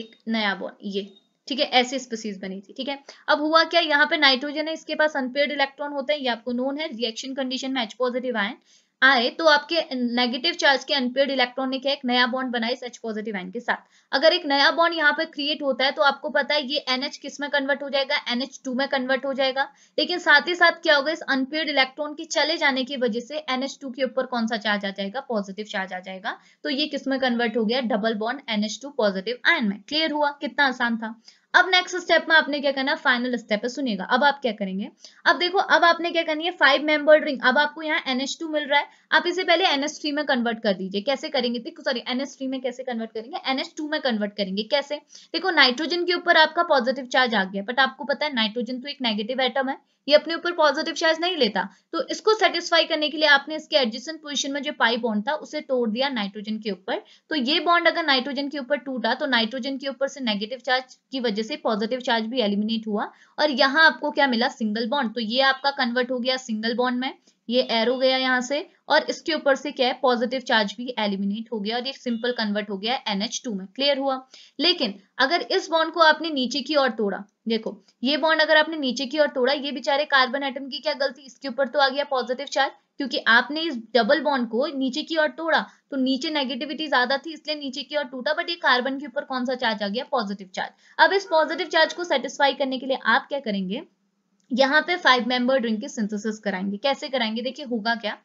एक नया बॉन्ड ये ठीक है ऐसी स्पीसीज बनी थी ठीक है अब हुआ क्या यहाँ पे नाइट्रोजन है इसके पास अनपेड इलेक्ट्रॉन होते हैं ये आपको नोन है रिएक्शन कंडीशन में एच पॉजिटिव आयन आए तो आपके नेगेटिव चार्ज के अनपेड इलेक्ट्रॉन ने क्या एक नया बॉन्ड बनाए सच पॉजिटिव आयन के साथ अगर एक नया बॉन्ड यहाँ पर क्रिएट होता है तो आपको पता है ये एनएच किस में कन्वर्ट हो जाएगा एनएच टू में कन्वर्ट हो जाएगा लेकिन साथ ही साथ क्या होगा इस अनपेड इलेक्ट्रॉन के चले जाने की वजह से एनएच टू के ऊपर कौन सा चार्ज आ जाएगा पॉजिटिव चार्ज आ जाएगा तो ये किस में कन्वर्ट हो गया double bond NH positive ion में क्लियर हुआ कितना आसान था अब नेक्स्ट स्टेप में आपने क्या करना फाइनल स्टेप है सुनिएगा अब आप क्या करेंगे अब देखो अब आपने क्या करनी है फाइव मेंबर रिंग अब आपको यहाँ एनएच टू मिल रहा है आप इसे पहले एनएच थ्री में कन्वर्ट कर दीजिए कैसे करेंगे देखो सॉरी एनएच थ्री में कैसे कन्वर्ट करेंगे एनएच टू में कन्वर्ट करेंगे कैसे देखो नाइट्रोजन के ऊपर आपका पॉजिटिव चार्ज आ गया बट आपको पता है नाइट्रोजन तो एक नेगेटिव आइटम है ये अपने ऊपर पॉजिटिव चार्ज नहीं लेता तो इसको सेटिस्फाई करने के लिए आपने इसके एडजेसेंट पोजीशन में जो पाई बॉन्ड था उसे तोड़ दिया नाइट्रोजन के ऊपर तो ये बॉन्ड अगर नाइट्रोजन के ऊपर टूटा तो नाइट्रोजन के ऊपर से नेगेटिव चार्ज की वजह से पॉजिटिव चार्ज भी एलिमिनेट हुआ और यहाँ आपको क्या मिला सिंगल बॉन्ड तो ये आपका कन्वर्ट हो गया सिंगल बॉन्ड में ये एरो गया यहाँ से और इसके ऊपर से क्या है पॉजिटिव चार्ज भी एलिमिनेट हो गया और ये सिंपल कन्वर्ट हो गया NH2 में क्लियर हुआ लेकिन अगर इस बॉन्ड को आपने नीचे की ओर तोड़ा देखो ये बॉन्ड अगर आपने नीचे की ओर तोड़ा ये बेचारे कार्बन एटम की क्या गलती इसके ऊपर तो आ गया पॉजिटिव चार्ज क्योंकि आपने इस डबल बॉन्ड को नीचे की ओर तोड़ा तो नीचे नेगेटिविटी ज्यादा थी इसलिए नीचे की ओर टूटा बट ये कार्बन के ऊपर कौन सा चार्ज आ गया पॉजिटिव चार्ज अब इस पॉजिटिव चार्ज को सेटिस्फाई करने के लिए आप क्या करेंगे यहाँ पे फाइव मेंबर रिंग की सिंथेसिस कराएंगे कैसे कराएंगे देखिए होगा क्या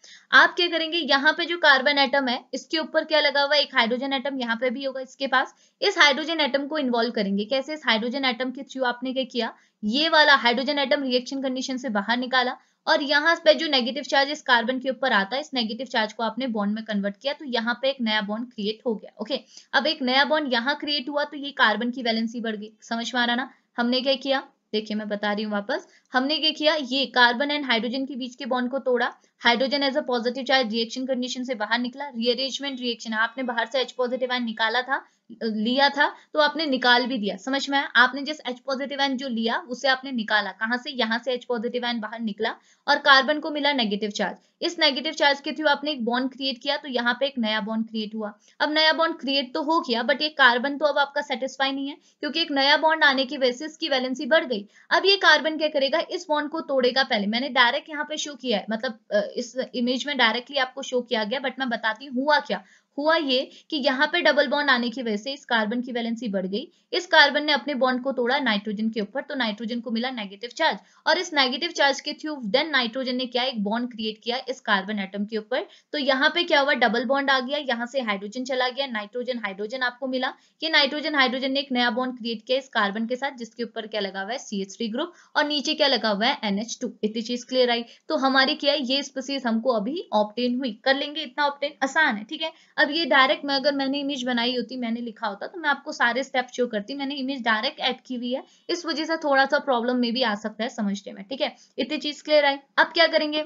आप क्या करेंगे यहाँ पे जो कार्बन एटम है इसके ऊपर क्या लगा हुआ है एक हाइड्रोजन एटम यहाँ पे भी होगा इसके पास इस हाइड्रोजन एटम को इन्वॉल्व करेंगे कैसे इस हाइड्रोजन एटम के थ्रू आपने क्या किया ये वाला हाइड्रोजन एटम रिएक्शन कंडीशन से बाहर निकाला और यहाँ पे जो नेगेटिव चार्ज इस कार्बन के ऊपर आता है इस नेगेटिव चार्ज को आपने बॉन्ड में कन्वर्ट किया तो यहाँ पे एक नया बॉन्ड क्रिएट हो गया ओके अब एक नया बॉन्ड यहाँ क्रिएट हुआ तो ये कार्बन की वैलेंसी बढ़ गई समझ में आ रहा ना हमने क्या किया देखिए मैं बता रही हूँ वापस हमने क्या किया ये कार्बन एंड हाइड्रोजन के बीच के बॉन्ड को तोड़ा hydrogen as a positive charge reaction condition से बाहर निकला रीअरेंजमेंट रिएक्शन आपने बाहर से एच पॉजिटिव आयन निकाला था लिया था तो आपने निकाल भी दिया समझ में आया आपने जिस एच पॉजिटिव आयन जो लिया उसे आपने निकाला कहां से यहां से एच पॉजिटिव आयन बाहर निकला और कार्बन को मिला नेगेटिव चार्ज इस नेगेटिव चार्ज के थ्रू आपने एक बॉन्ड क्रिएट किया तो यहाँ पे एक नया बॉन्ड क्रिएट हुआ अब नया बॉन्ड क्रिएट तो हो गया बट ये कार्बन तो अब आपका सेटिस्फाई नहीं है क्योंकि एक नया बॉन्ड आने की वजह से इसकी वैलेंसी बढ़ गई अब ये कार्बन क्या करेगा इस बॉन्ड को तोड़ेगा पहले मैंने डायरेक्ट यहाँ पे शो किया है मतलब इस इमेज में डायरेक्टली आपको शो किया गया बट मैं बताती हूँ हुआ क्या हुआ ये कि यहाँ पे डबल बॉन्ड आने की वजह से इस कार्बन की वैलेंसी बढ़ गई इस कार्बन ने अपने बॉन्ड को तोड़ा नाइट्रोजन के ऊपर तो नाइट्रोजन को मिला नेगेटिव चार्ज और इस नेगेटिव चार्ज के थ्रू देन नाइट्रोजन ने क्या एक बॉन्ड क्रिएट किया इस कार्बन एटम के ऊपर तो यहाँ पे क्या हुआ डबल बॉन्ड आ गया यहाँ से हाइड्रोजन चला गया नाइट्रोजन हाइड्रोजन आपको मिला ये नाइट्रोजन हाइड्रोजन ने एक नया बॉन्ड क्रिएट किया इस कार्बन के साथ जिसके ऊपर क्या लगा हुआ है सी ग्रुप और नीचे क्या लगा हुआ है एनएच इतनी चीज क्लियर आई तो हमारी क्या है ये स्पीसीज हमको अभी ऑप्टेन हुई कर लेंगे इतना ऑप्टेन आसान है ठीक है अब ये डायरेक्ट मैं अगर मैंने इमेज बनाई होती मैंने लिखा होता तो मैं आपको सारे स्टेप शो करती मैंने इमेज डायरेक्ट ऐड की हुई है इस वजह से थोड़ा सा प्रॉब्लम में भी आ सकता है समझने में ठीक है इतनी चीज क्लियर आई अब क्या करेंगे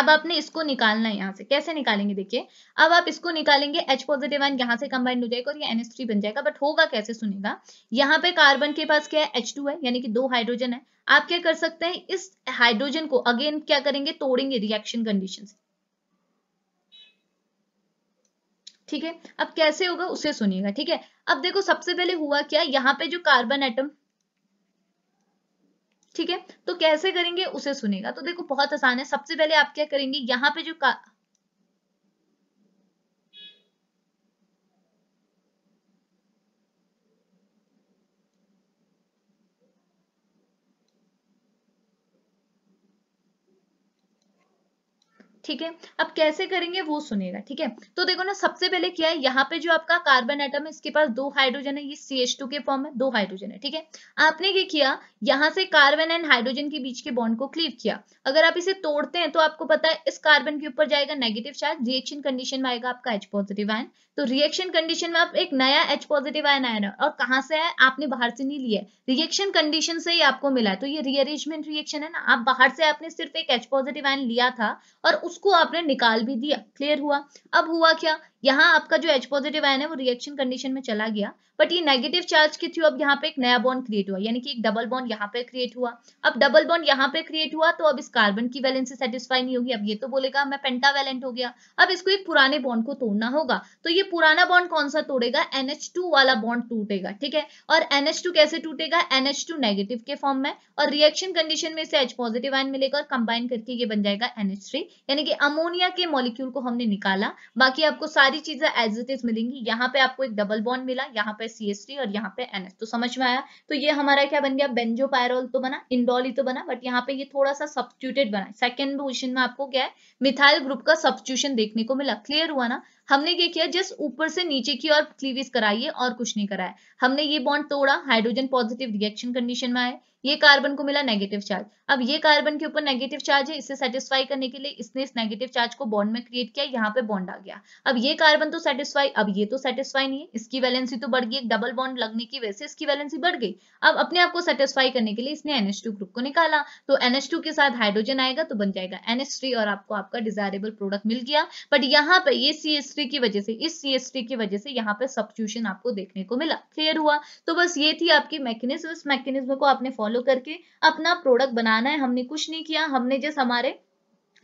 अब आपने इसको निकालना है यहाँ से कैसे निकालेंगे देखिए अब आप इसको निकालेंगे H पॉजिटिव आयन यहाँ से कंबाइंड हो जाएगा और ये NH3 बन जाएगा बट होगा कैसे सुनेगा यहाँ पे कार्बन के पास क्या है H2 है यानी कि दो हाइड्रोजन है आप क्या कर सकते हैं इस हाइड्रोजन को अगेन क्या करेंगे तोड़ेंगे रिएक्शन कंडीशन से ठीक है अब कैसे होगा उसे सुनिएगा ठीक है अब देखो सबसे पहले हुआ क्या यहाँ पे जो कार्बन एटम ठीक है तो कैसे करेंगे उसे सुनेगा तो देखो बहुत आसान है सबसे पहले आप क्या करेंगे यहाँ पे जो ठीक है अब कैसे करेंगे वो सुनेगा ठीक है तो देखो ना सबसे पहले क्या है यहाँ पे जो आपका कार्बन एटम है इसके पास दो हाइड्रोजन है ये सी एच टू के फॉर्म है दो हाइड्रोजन है ठीक है आपने ये किया यहाँ से कार्बन एंड हाइड्रोजन के बीच के बॉन्ड को क्लीव किया अगर आप इसे तोड़ते हैं तो आपको पता है इस कार्बन के ऊपर जाएगा नेगेटिव चार्ज रिएक्शन कंडीशन में आएगा आपका एच पॉजिटिव आयन तो रिएक्शन कंडीशन में आप एक नया एच पॉजिटिव आयन आया और कहाँ से है आपने बाहर से नहीं लिया रिएक्शन कंडीशन से ही आपको मिला तो ये रीअरेंजमेंट रिएक्शन है ना आप बाहर से आपने सिर्फ एक एच पॉजिटिव आयन लिया था और उस उसको आपने निकाल भी दिया क्लियर हुआ अब हुआ क्या यहाँ आपका जो एच पॉजिटिव आयन है वो रिएक्शन कंडीशन में चला गया बट ये नेगेटिव चार्ज के थ्रू अब यहाँ पे एक नया बॉन्ड क्रिएट हुआ यानी कि एक डबल बॉन्ड यहाँ पे क्रिएट हुआ अब डबल बॉन्ड यहाँ पे क्रिएट हुआ तो अब इस कार्बन की वैलेंसी सेटिस्फाई नहीं होगी अब ये तो बोलेगा मैं पेंटा वैलेंट हो गया अब इसको एक पुराने बॉन्ड को तोड़ना होगा तो ये पुराना बॉन्ड कौन सा तोड़ेगा एनएच वाला बॉन्ड टूटेगा ठीक है और एनएच कैसे टूटेगा एनएच नेगेटिव के फॉर्म में और रिएक्शन कंडीशन में इसे एच पॉजिटिव आइन मिलेगा और कंबाइन करके ये बन जाएगा एनएच यानी कि अमोनिया के मॉलिक्यूल को हमने निकाला बाकी आपको सारी चीजें एज इट इज मिलेंगी यहाँ पे आपको एक डबल बॉन्ड मिला यहाँ पे पे सी और यहाँ पे एन तो समझ में आया तो ये हमारा क्या बन गया बेंजो पायरोल तो बना इंडोली तो बना बट यहाँ पे ये थोड़ा सा सब्सिट्यूटेड बना सेकेंड पोजिशन में आपको क्या है मिथाइल ग्रुप का सब्सिट्यूशन देखने को मिला क्लियर हुआ ना हमने ये किया जस्ट ऊपर से नीचे की और क्लीवेज कराइए और कुछ नहीं कराया हमने ये बॉन्ड तोड़ा हाइड्रोजन पॉजिटिव रिएक्शन कंडीशन में आए ये कार्बन को मिला नेगेटिव चार्ज अब ये कार्बन के ऊपर नेगेटिव चार्ज है इसे सेटिस्फाई करने के लिए इसने इस नेगेटिव चार्ज को बॉन्ड में क्रिएट किया यहाँ पे बॉन्ड आ गया अब ये कार्बन तो सेटिस्फाई अब ये तो सेटिस्फाई नहीं है इसकी वैलेंसी तो बढ़ गई एक डबल बॉन्ड लगने की वजह से इसकी वैलेंसी बढ़ गई अब अपने आप को सेटिस्फाई करने के लिए इसने एनएच ग्रुप को निकाला तो एनएच के साथ हाइड्रोजन आएगा तो बन जाएगा एनएच और आपको आपका डिजायरेबल प्रोडक्ट मिल गया बट यहाँ पे ये सी की वजह से इस सी की वजह से यहाँ पे सब्सिट्यूशन आपको देखने को मिला क्लियर हुआ तो बस ये थी आपकी मैकेनिज्म इस मैकेनिज्म को आपने फॉलो फॉलो करके अपना प्रोडक्ट बनाना है हमने कुछ नहीं किया हमने जस्ट हमारे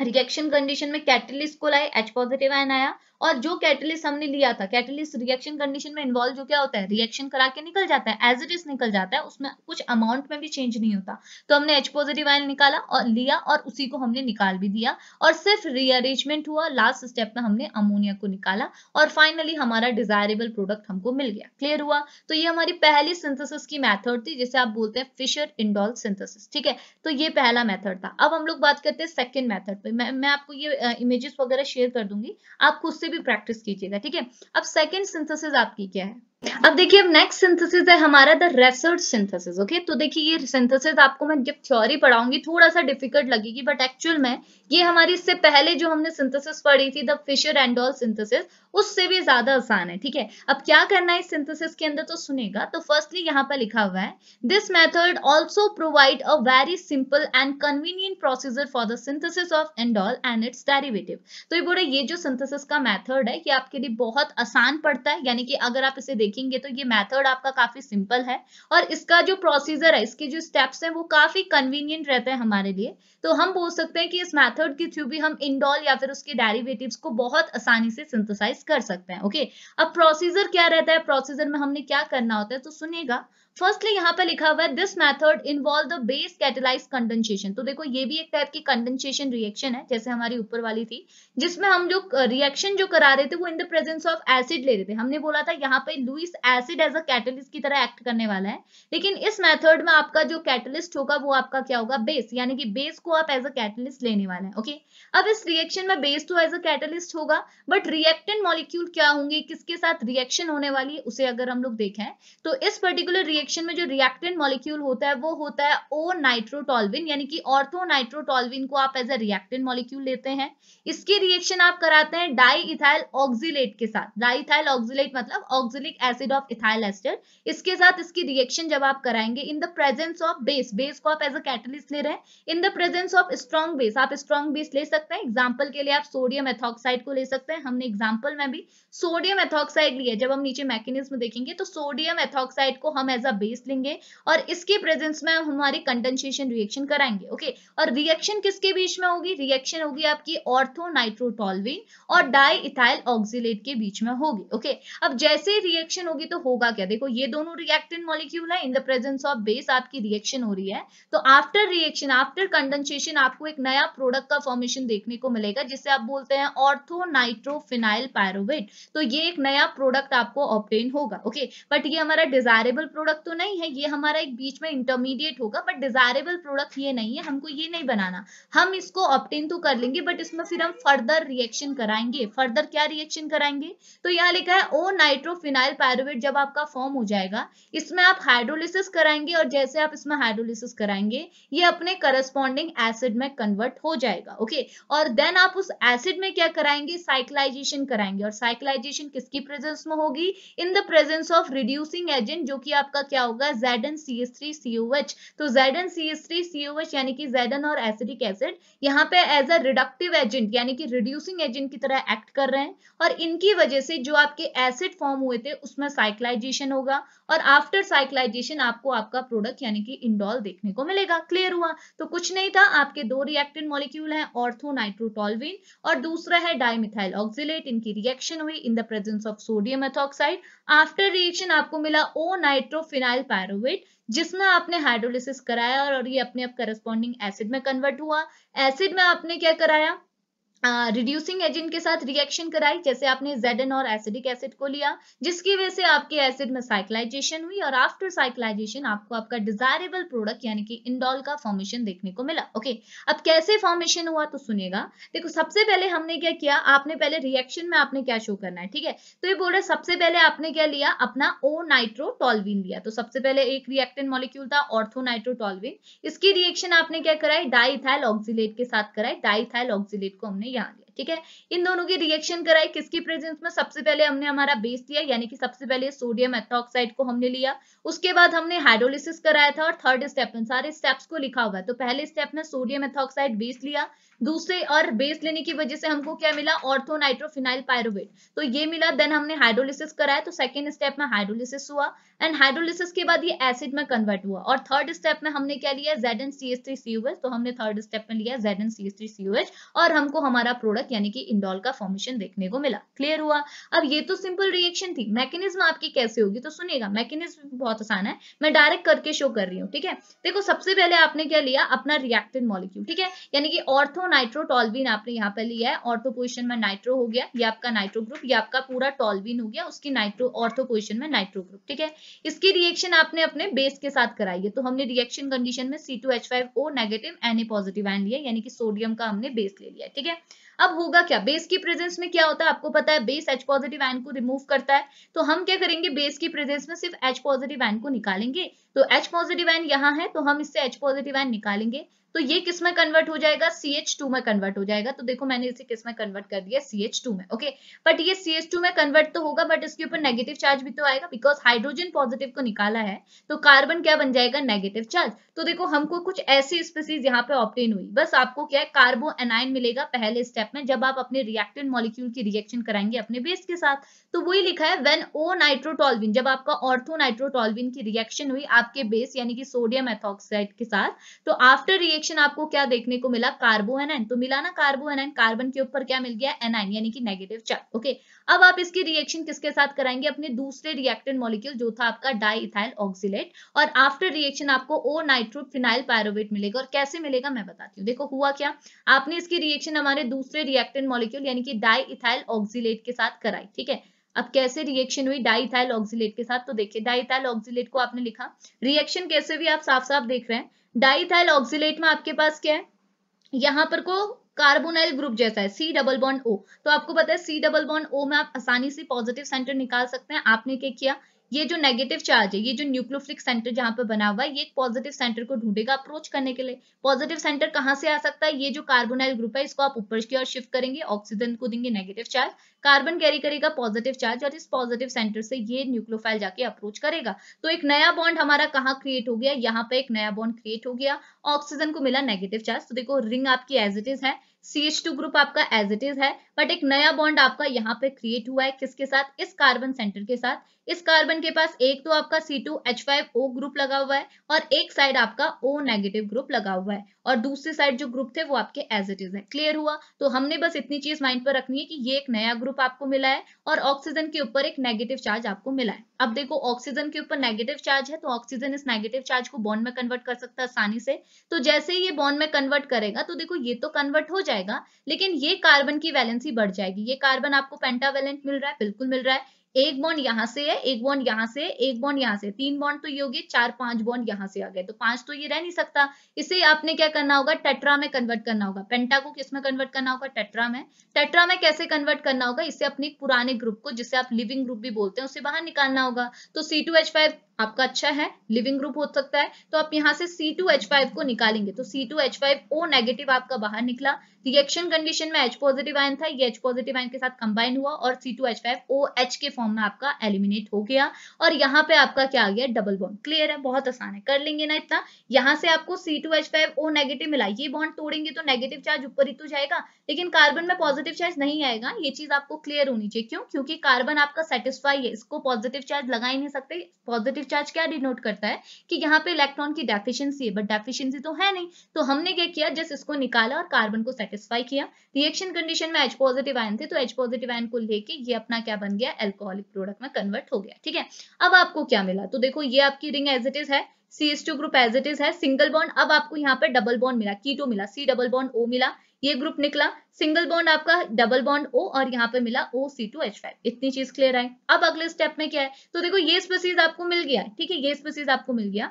रिएक्शन कंडीशन में कैटलिस्ट को लाए एच पॉजिटिव एन आया और जो कैटलिस्ट हमने लिया था कैटलिस्ट रिएक्शन कंडीशन में इन्वॉल्व जो क्या होता है रिएक्शन करा के निकल जाता है एज इट इज निकल जाता है उसमें कुछ अमाउंट में भी चेंज नहीं होता तो हमने एच पॉजिटिव आयन निकाला और लिया और उसी को हमने निकाल भी दिया और सिर्फ रीअरेंजमेंट हुआ लास्ट स्टेप में हमने अमोनिया को निकाला और फाइनली हमारा डिजायरेबल प्रोडक्ट हमको मिल गया क्लियर हुआ तो ये हमारी पहली सिंथेसिस की मेथड थी जिसे आप बोलते हैं फिशर इंडोल सिंथेसिस ठीक है तो ये पहला मेथड था अब हम लोग बात करते हैं सेकेंड मेथड पे मैं, मैं आपको ये इमेजेस वगैरह शेयर कर दूंगी आप खुद से भी प्रैक्टिस कीजिएगा ठीक है अब सेकेंड सिंथेसिस आपकी क्या है अब देखिए अब नेक्स्ट सिंथेसिस है हमारा द रेसर्च सिंथेसिस ओके तो देखिए ये सिंथेसिस आपको मैं जब थ्योरी पढ़ाऊंगी थोड़ा सा डिफिकल्ट लगेगी बट एक्चुअल में ये हमारी इससे पहले जो हमने सिंथेसिस पढ़ी थी द फिशर एंडोल सिंथेसिस उससे भी ज्यादा आसान है ठीक है अब क्या करना है इस सिंथेसिस के अंदर तो सुनेगा तो फर्स्टली यहाँ पर लिखा हुआ है this method also provide a very simple and convenient procedure for the synthesis of indole and its derivative तो ये बोला ये जो सिंथेसिस का मैथड है ये आपके लिए बहुत आसान पड़ता है यानी कि अगर आप इसे देखेंगे तो ये मेथड आपका काफी सिंपल है और इसका जो प्रोसीजर है इसके जो स्टेप्स हैं वो काफी कन्वीनियंट रहते हैं हमारे लिए तो हम बोल सकते हैं कि इस मेथड के थ्रू भी हम इंडोल या फिर उसके डेरिवेटिव्स को बहुत आसानी से सिंथेसाइज कर सकते हैं ओके अब प्रोसीजर क्या रहता है प्रोसीजर में हमने क्या करना होता है तो सुनेगा फर्स्टली यहाँ पर लिखा हुआ है this method involve the base catalyse condensation तो देखो ये भी एक टाइप की कंडेंसेशन रिएक्शन है जैसे हमारी ऊपर वाली थी जिसमें हम लोग रिएक्शन जो करा रहे थे वो in the presence of acid ले रहे थे हमने बोला था यहाँ पे Lewis acid as a catalyst की तरह एक्ट करने वाला है लेकिन इस मैथड में आपका जो कैटलिस्ट होगा वो आपका क्या होगा बेस यानी कि बेस को आप एज अ कैटलिस्ट लेने वाले हैं ओके अब इस रिएक्शन में बेस तो एज अ कैटलिस्ट होगा बट रिएक्टेंट मॉलिक्यूल क्या होंगे किसके साथ रिएक्शन होने वाली है उसे अगर हम लोग देखें तो इस पर्टिकुलर रिएक्शन रिएक्शन में जो रिएक्टेंट मॉलिक्यूल होता है वो होता है ओ नाइट्रोटॉल्विन यानी कि ऑर्थो नाइट्रोटॉल्विन को आप एज अ रिएक्टेंट मॉलिक्यूल लेते हैं इसकी रिएक्शन आप कराते हैं डाई इथाइल ऑक्सिलेट के साथ डाई इथाइल ऑक्सिलेट मतलब oxalic acid of ethyl ester इसके साथ इसकी रिएक्शन जब आप कराएंगे in the presence of base base को आप एज अ कैटलिस्ट ले रहे हैं in the presence of strong base आप स्ट्रॉन्ग बेस ले सकते हैं एग्जाम्पल के लिए आप सोडियम एथॉक्साइड को ले सकते हैं हमने एग्जाम्पल में भी सोडियम एथॉक्साइड लिया जब हम नीचे मैकेनिज्म देखेंगे तो सोडियम एथॉक्साइड को हम एज अ का बेस लेंगे और इसके प्रेजेंस में हम हमारी कंडेंसेशन रिएक्शन कराएंगे ओके और रिएक्शन किसके बीच में होगी रिएक्शन होगी आपकी ऑर्थो नाइट्रोटॉलवीन और डाई इथाइल ऑक्सीट के बीच में होगी ओके अब जैसे रिएक्शन होगी तो होगा क्या देखो ये दोनों रिएक्टेंट मॉलिक्यूल है in the presence of base आपकी रिएक्शन हो रही है तो आफ्टर रिएक्शन आफ्टर कंडेंसेशन आपको एक नया प्रोडक्ट का फॉर्मेशन देखने को मिलेगा जिसे आप बोलते हैं ऑर्थो नाइट्रोफिनाइल पायरोवेट तो ये एक नया प्रोडक्ट आपको ऑप्टेन होगा ओके बट ये हमारा डिजायरेबल प्रोडक्ट प्रोडक्ट तो नहीं है ये हमारा एक बीच में इंटरमीडिएट होगा बट डिजायरेबल प्रोडक्ट ये नहीं है हमको ये नहीं बनाना हम इसको ऑप्टेन तो कर लेंगे बट इसमें फिर हम फर्दर रिएक्शन कराएंगे फर्दर क्या रिएक्शन कराएंगे तो यहाँ लिखा है ओ नाइट्रोफिनाइल पैरोवेट जब आपका फॉर्म हो जाएगा इसमें आप हाइड्रोलिसिस कराएंगे और जैसे आप इसमें हाइड्रोलिसिस कराएंगे ये अपने करस्पॉन्डिंग एसिड में कन्वर्ट हो जाएगा ओके और देन आप उस एसिड में क्या कराएंगे साइक्लाइजेशन कराएंगे और साइक्लाइजेशन किसकी प्रेजेंस में होगी in the presence of reducing agent जो कि आपका क्या होगा Z N C S three C O H तो Z N C S three C O H यानी कि जेड एन और एसिडिक एसिड यहाँ पे एज अ रिडक्टिव एजेंट यानी कि रिड्यूसिंग एजेंट की तरह एक्ट कर रहे हैं और इनकी वजह से जो आपके एसिड फॉर्म हुए थे उसमें साइक्लाइजेशन होगा और आफ्टर साइक्लाइजेशन आपको आपका प्रोडक्ट यानी कि इंडोल देखने को मिलेगा क्लियर हुआ तो कुछ नहीं था आपके दो रिएक्टेंट मॉलिक्यूल हैं ऑर्थो नाइट्रोटोलविन और दूसरा है डाइमिथाइल ऑक्सिलेट इनकी रिएक्शन हुई in the presence of sodium ethoxide after reaction आपको मिला ओ नाइट्रोफिनाइल पैरोवेट जिसमें आपने हाइड्रोलिसिस कराया और ये अपने आप करस्पॉन्डिंग एसिड में कन्वर्ट हुआ एसिड में आपने क्या कराया रिड्यूसिंग एजेंट के साथ रिएक्शन कराई जैसे आपने जेडन और एसिडिक एसिड को लिया जिसकी वजह से आपके एसिड में साइक्लाइजेशन हुई और आफ्टर साइक्लाइजेशन आपको आपका डिजायरेबल प्रोडक्ट यानी कि इंडोल का फॉर्मेशन देखने को मिला ओके okay, अब कैसे फॉर्मेशन हुआ तो सुनेगा देखो सबसे पहले हमने क्या किया आपने पहले रिएक्शन में आपने क्या शो करना है ठीक है तो ये बोल रहे सबसे पहले आपने क्या लिया अपना ओ नाइट्रोटॉल्विन लिया तो सबसे पहले एक रिएक्टेंट मॉलिक्यूल था ऑर्थो इसकी रिएक्शन आपने क्या कराई डाइथाइल ऑक्सीट के साथ कराई डाइथाइल ऑक्सीट को हमने ये आ ठीक है इन दोनों की रिएक्शन कराई किसकी प्रेजेंस में सबसे पहले हमने हमारा बेस लिया यानी कि सबसे पहले सोडियम एथोक्साइड को हमने लिया उसके बाद हमने हाइड्रोलिसिस कराया था और थर्ड स्टेप में सारे स्टेप्स को लिखा हुआ है तो पहले स्टेप में सोडियम एथोक्साइड बेस लिया दूसरे और बेस लेने की वजह से हमको क्या मिला ऑर्थो नाइट्रोफिनाइल पायरुवेट तो ये मिला देन हमने हाइड्रोलिसिस कराया तो सेकेंड स्टेप में हाइड्रोलिसिस हुआ एंड हाइड्रोलिसिस के बाद ये एसिड में कन्वर्ट हुआ और थर्ड स्टेप में हमने क्या लिया जेड एन तो हमने थर्ड स्टेप में लिया जेड एन और हमको हमारा प्रोडक्ट यानी कि इंडोल का फॉर्मेशन देखने को मिला क्लियर हुआ अब ये तो सिंपल रिएक्शन थी मैकेनिज्म आपकी कैसे होगी तो सुनिएगा मैकेनिज्म बहुत आसान है मैं डायरेक्ट करके शो कर रही हूँ ठीक है देखो सबसे पहले आपने क्या लिया अपना रिएक्टेड मॉलिक्यूल ठीक है यानी कि ऑर्थो नाइट्रो टॉलविन आपने यहाँ पर लिया है ऑर्थो पोजिशन में नाइट्रो हो गया ये आपका नाइट्रो ग्रुप ये आपका पूरा टॉलविन हो गया उसकी नाइट्रो ऑर्थो पोजिशन में नाइट्रो ग्रुप ठीक है इसकी रिएक्शन आपने अपने बेस के साथ कराई है तो हमने रिएक्शन कंडीशन में C two H five O negative N A positive N लिया यानी कि सोडियम का हमने बेस ले लिया ठीक है अब होगा क्या बेस की प्रेजेंस में क्या होता है आपको पता है बेस एच पॉजिटिव एन को रिमूव करता है तो हम क्या करेंगे बेस की प्रेजेंस में सिर्फ एच पॉजिटिव एन को निकालेंगे तो H पॉजिटिव एन यहाँ है तो हम इससे H पॉजिटिव एन निकालेंगे तो ये किस में कन्वर्ट हो जाएगा CH2 में कन्वर्ट हो जाएगा तो देखो मैंने इसे किस में कन्वर्ट कर दिया CH2 में ओके बट ये CH2 में कन्वर्ट तो होगा बट इसके ऊपर नेगेटिव चार्ज भी तो आएगा बिकॉज हाइड्रोजन पॉजिटिव को निकाला है तो कार्बन क्या बन जाएगा नेगेटिव चार्ज तो देखो हमको कुछ ऐसी स्पीसीज यहाँ पे ऑप्टेन हुई बस आपको क्या है कार्बो एनाइन मिलेगा पहले स्टेप में जब आप अपने रिएक्टिव मॉलिक्यूल की रिएक्शन कराएंगे अपने बेस के साथ तो वही लिखा है वेन ओ नाइट्रोटोलविन जब आपका ऑर्थो नाइट्रोटोलविन की रिएक्शन हुई आपके बेस यानी कि सोडियम एथोक्साइड के साथ तो आफ्टर रिएक्शन आपको क्या देखने को मिला कार्बोएनाइन तो मिला ना कार्बोएनाइन कार्बन के ऊपर क्या मिल गया एनाइन यानी कि नेगेटिव चार्ज ओके अब आप इसकी रिएक्शन किसके साथ कराएंगे अपने दूसरे रिएक्टेड मॉलिक्यूल जो था आपका डाई इथाइल ऑक्सीट और आफ्टर रिएक्शन आपको ओ नाइट्रो फिनाइल पायरोवेट मिलेगा और कैसे मिलेगा मैं बताती हूँ देखो हुआ क्या आपने इसकी रिएक्शन हमारे दूसरे रिएक्टेड मॉलिक्यूल यानी कि डाई इथाइल ऑक्सीट के साथ कराई ठीक है अब कैसे रिएक्शन हुई डाइथाइल ऑक्सीट के साथ तो देखिए डाइथाइल ऑक्सीट को आपने लिखा रिएक्शन कैसे हुई आप साफ साफ देख रहे हैं डाइथाइल ऑक्सीट में आपके पास क्या है यहाँ पर को कार्बोनाइल ग्रुप जैसा है सी डबल बॉन्ड ओ तो आपको पता है सी डबल बॉन्ड ओ में आप आसानी से पॉजिटिव सेंटर निकाल सकते हैं आपने क्या किया ये जो नेगेटिव चार्ज है ये जो न्यूक्लोफ्लिक सेंटर जहां पर बना हुआ है ये पॉजिटिव सेंटर को ढूंढेगा अप्रोच करने के लिए पॉजिटिव सेंटर कहाँ से आ सकता है ये जो कार्बोनाइल ग्रुप है इसको आप ऊपर की ओर शिफ्ट करेंगे ऑक्सीजन को देंगे नेगेटिव चार्ज कार्बन कैरी करेगा पॉजिटिव चार्ज और इस पॉजिटिव सेंटर से ये न्यूक्लोफाइल जाके अप्रोच करेगा तो एक नया बॉन्ड हमारा कहाँ क्रिएट हो गया यहाँ पे एक नया बॉन्ड क्रिएट हो गया ऑक्सीजन को मिला नेगेटिव चार्ज तो देखो रिंग आपकी एज इट इज है सी एच टू ग्रुप आपका एज इट इज है बट एक नया बॉन्ड आपका यहाँ पे क्रिएट हुआ है किसके साथ इस कार्बन सेंटर के साथ इस कार्बन के पास एक तो आपका C two H five O group लगा हुआ है और एक साइड आपका ओ नेगेटिव ग्रुप लगा हुआ है और दूसरे साइड जो ग्रुप थे वो आपके एज इट इज है क्लियर हुआ तो हमने बस इतनी चीज माइंड पर रखनी है कि ये एक नया ग्रुप आपको मिला है और ऑक्सीजन के ऊपर एक नेगेटिव चार्ज आपको मिला है अब देखो ऑक्सीजन के ऊपर नेगेटिव चार्ज है तो ऑक्सीजन इस नेगेटिव चार्ज को बॉन्ड में कन्वर्ट कर सकता है आसानी से तो जैसे ही ये बॉन्ड में कन्वर्ट करेगा तो देखो ये तो कन्वर्ट हो जाएगा लेकिन ये कार्बन की वैलेंसी बढ़ जाएगी ये कार्बन आपको पेंटावेलेंट मिल रहा है बिल्कुल मिल रहा है एक बॉन्ड यहां से है एक बॉन्ड यहां से एक बॉन्ड यहां से तीन बॉन्ड तो ये हो गए चार पांच बॉन्ड यहां से आ गए तो पांच तो ये रह नहीं सकता इसे आपने क्या करना होगा टेट्रा में कन्वर्ट करना होगा पेंटा को किस में कन्वर्ट करना होगा टेट्रा में टेट्रा में कैसे कन्वर्ट करना होगा इसे अपने पुराने ग्रुप को जिसे आप लिविंग ग्रुप भी बोलते हैं उसे बाहर निकालना होगा तो सी टू एच फाइव आपका अच्छा है लिविंग ग्रुप हो सकता है तो आप यहाँ से C2H5 को निकालेंगे तो C2H5O नेगेटिव आपका बाहर निकला रिएक्शन कंडीशन में H पॉजिटिव आयन था ये H पॉजिटिव आयन के साथ कंबाइन हुआ और C2H5OH के फॉर्म में आपका एलिमिनेट हो गया और यहाँ पे आपका क्या आ गया डबल बॉन्ड क्लियर है बहुत आसान है कर लेंगे ना इतना यहाँ से आपको ओ नेगेटिव मिला ये बॉन्ड तोड़ेंगे तो नेगेटिव चार्ज ऊपर ही तो जाएगा लेकिन कार्बन में पॉजिटिव चार्ज नहीं आएगा ये चीज आपको क्लियर होनी चाहिए क्यों क्योंकि कार्बन आपका सेटिस्फाई है इसको पॉजिटिव चार्ज लगा ही नहीं सकते पॉजिटिव चार्ज क्या डिनोट करता है कि यहाँ पे इलेक्ट्रॉन की डेफिशिएंसी है बट डेफिशिएंसी तो है नहीं तो हमने क्या किया जस्ट इसको निकाला और कार्बन को सेटिस्फाई किया रिएक्शन कंडीशन में एच पॉजिटिव आयन थे तो एच पॉजिटिव आयन को लेके ये अपना क्या बन गया एल्कोहलिक प्रोडक्ट में कन्वर्ट हो गया ठीक है अब आपको क्या मिला तो देखो ये आपकी रिंग एज इट इज है C S two group as it is है सिंगल बॉन्ड अब आपको यहाँ पे डबल बॉन्ड मिला कीटो मिला सी डबल बॉन्ड ओ मिला ये ग्रुप निकला सिंगल बॉन्ड आपका डबल बॉन्ड ओ और यहाँ पे मिला O C two H five इतनी चीज क्लियर आई अब अगले स्टेप में क्या है तो देखो ये स्पेसीज आपको मिल गया ठीक है ये स्पेसीज आपको मिल गया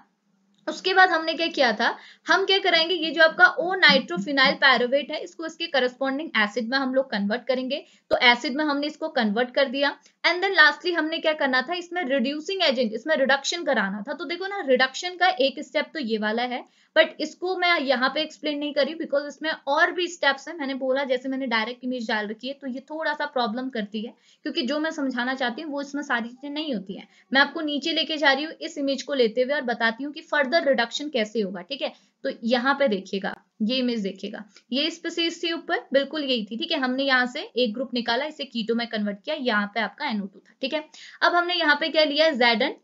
उसके बाद हमने क्या किया था हम क्या करेंगे ये जो आपका ओ नाइट्रोफिनाइल पैरोवेट है इसको इसके करस्पॉन्डिंग एसिड में हम लोग कन्वर्ट करेंगे तो एसिड में हमने इसको कन्वर्ट कर दिया एंड देन लास्टली हमने क्या करना था इसमें रिड्यूसिंग एजेंट इसमें रिडक्शन कराना था तो देखो ना रिडक्शन का एक स्टेप तो ये वाला है बट इसको मैं यहाँ पे एक्सप्लेन नहीं करी बिकॉज इसमें और भी स्टेप्स हैं मैंने बोला जैसे मैंने डायरेक्ट इमेज डाल रखी है तो ये थोड़ा सा प्रॉब्लम करती है क्योंकि जो मैं समझाना चाहती हूँ वो इसमें सारी चीजें नहीं होती है मैं आपको नीचे लेके जा रही हूँ इस इमेज को लेते हुए और बताती हूँ कि फर्दर रिडक्शन कैसे होगा ठीक है तो यहाँ पे देखिएगा ये इमेज देखेगा ये स्पेसिस थी ऊपर बिल्कुल यही थी ठीक है हमने यहाँ से एक ग्रुप निकाला इसे कीटो में कन्वर्ट किया यहाँ पे आपका एनओ था ठीक है अब हमने यहाँ पे क्या लिया Z N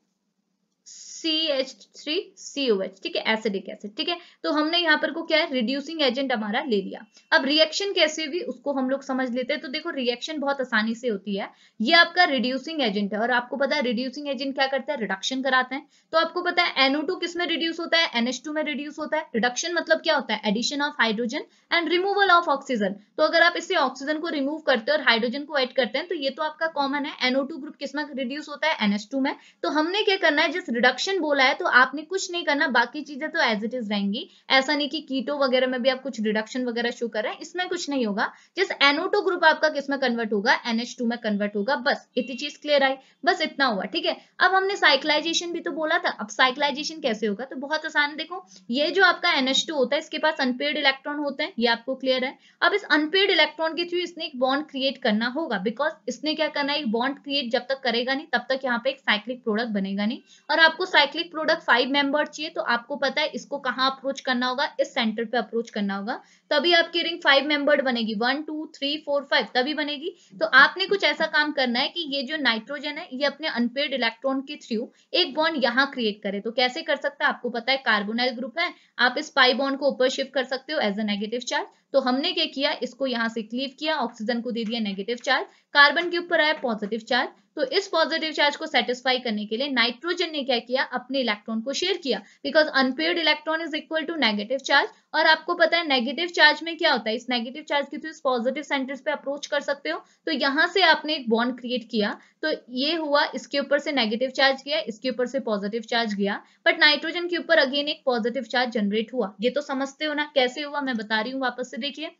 C H three C O H ठीक है एसिडिक एसिड ठीक है तो हमने यहाँ पर को क्या है रिड्यूसिंग एजेंट हमारा ले लिया अब रिएक्शन कैसे हुई उसको हम लोग समझ लेते हैं तो देखो रिएक्शन बहुत आसानी से होती है ये आपका रिड्यूसिंग एजेंट है और आपको पता है रिड्यूसिंग एजेंट क्या करता है रिडक्शन कराते हैं तो आपको पता है एनओ टू किस में रिड्यूस होता है एनएच में रिड्यूस होता है रिडक्शन मतलब क्या होता है addition of hydrogen and removal of oxygen तो अगर आप इसे ऑक्सीजन को रिमूव करते हैं और हाइड्रोजन को एड करते हैं तो ये तो आपका कॉमन है एनओ ग्रुप किस में रिड्यूस होता है एनएच में तो हमने क्या करना है जिस रिडक्शन क्वेश्चन बोला है तो आपने कुछ नहीं करना बाकी चीजें तो एज इट इज रहेंगी ऐसा नहीं कि कीटो वगैरह में भी आप कुछ रिडक्शन वगैरह शो कर रहे हैं इसमें कुछ नहीं होगा जिस एनोटो ग्रुप आपका किसमें कन्वर्ट होगा एनएच में कन्वर्ट होगा बस इतनी चीज क्लियर आई बस इतना हुआ ठीक है अब हमने साइक्लाइजेशन भी तो बोला था अब साइक्लाइजेशन कैसे होगा तो बहुत आसान देखो ये जो आपका एनएच होता है इसके पास अनपेड इलेक्ट्रॉन होते हैं ये आपको क्लियर है अब इस अनपेड इलेक्ट्रॉन के थ्रू इसने एक बॉन्ड क्रिएट करना होगा बिकॉज इसने क्या करना है एक बॉन्ड क्रिएट जब तक करेगा नहीं तब तक यहाँ पे एक साइक्लिक प्रोडक्ट बनेगा नहीं और आपको साइक्लिक प्रोडक्ट फाइव मेंबर चाहिए तो आपको पता है इसको कहाँ अप्रोच करना होगा इस सेंटर पे अप्रोच करना होगा तभी आपकी रिंग फाइव मेंबर्ड बनेगी one two three four five तभी बनेगी तो आपने कुछ ऐसा काम करना है कि ये जो नाइट्रोजन है ये अपने अनपेड इलेक्ट्रॉन के थ्रू एक बॉन्ड यहाँ क्रिएट करे तो कैसे कर सकता है आपको पता है कार्बोनाइल ग्रुप है आप इस पाई बॉन्ड को ऊपर शिफ्ट कर सकते हो एज अ नेगेटिव चार्ज तो हमने क्या किया इसको यहाँ से क्लीव किया ऑक्सीजन को दे दिया नेगेटिव चार्ज कार्बन के ऊपर आया पॉजिटिव चार्ज तो इस पॉजिटिव चार्ज को सेटिस्फाई करने के लिए नाइट्रोजन ने क्या किया अपने इलेक्ट्रॉन को शेयर किया because unpaired electron is equal to negative charge और आपको पता है नेगेटिव चार्ज में क्या होता है इस नेगेटिव चार्ज के थ्रू इस पॉजिटिव सेंटर्स पे अप्रोच कर सकते हो तो यहाँ से आपने एक बॉन्ड क्रिएट किया तो ये हुआ इसके ऊपर से नेगेटिव चार्ज गया इसके ऊपर से पॉजिटिव चार्ज गया बट नाइट्रोजन के ऊपर अगेन एक पॉजिटिव चार्ज जनरेट हुआ ये तो समझते हो ना कैसे हुआ मैं बता रही हूँ वापस से देखिए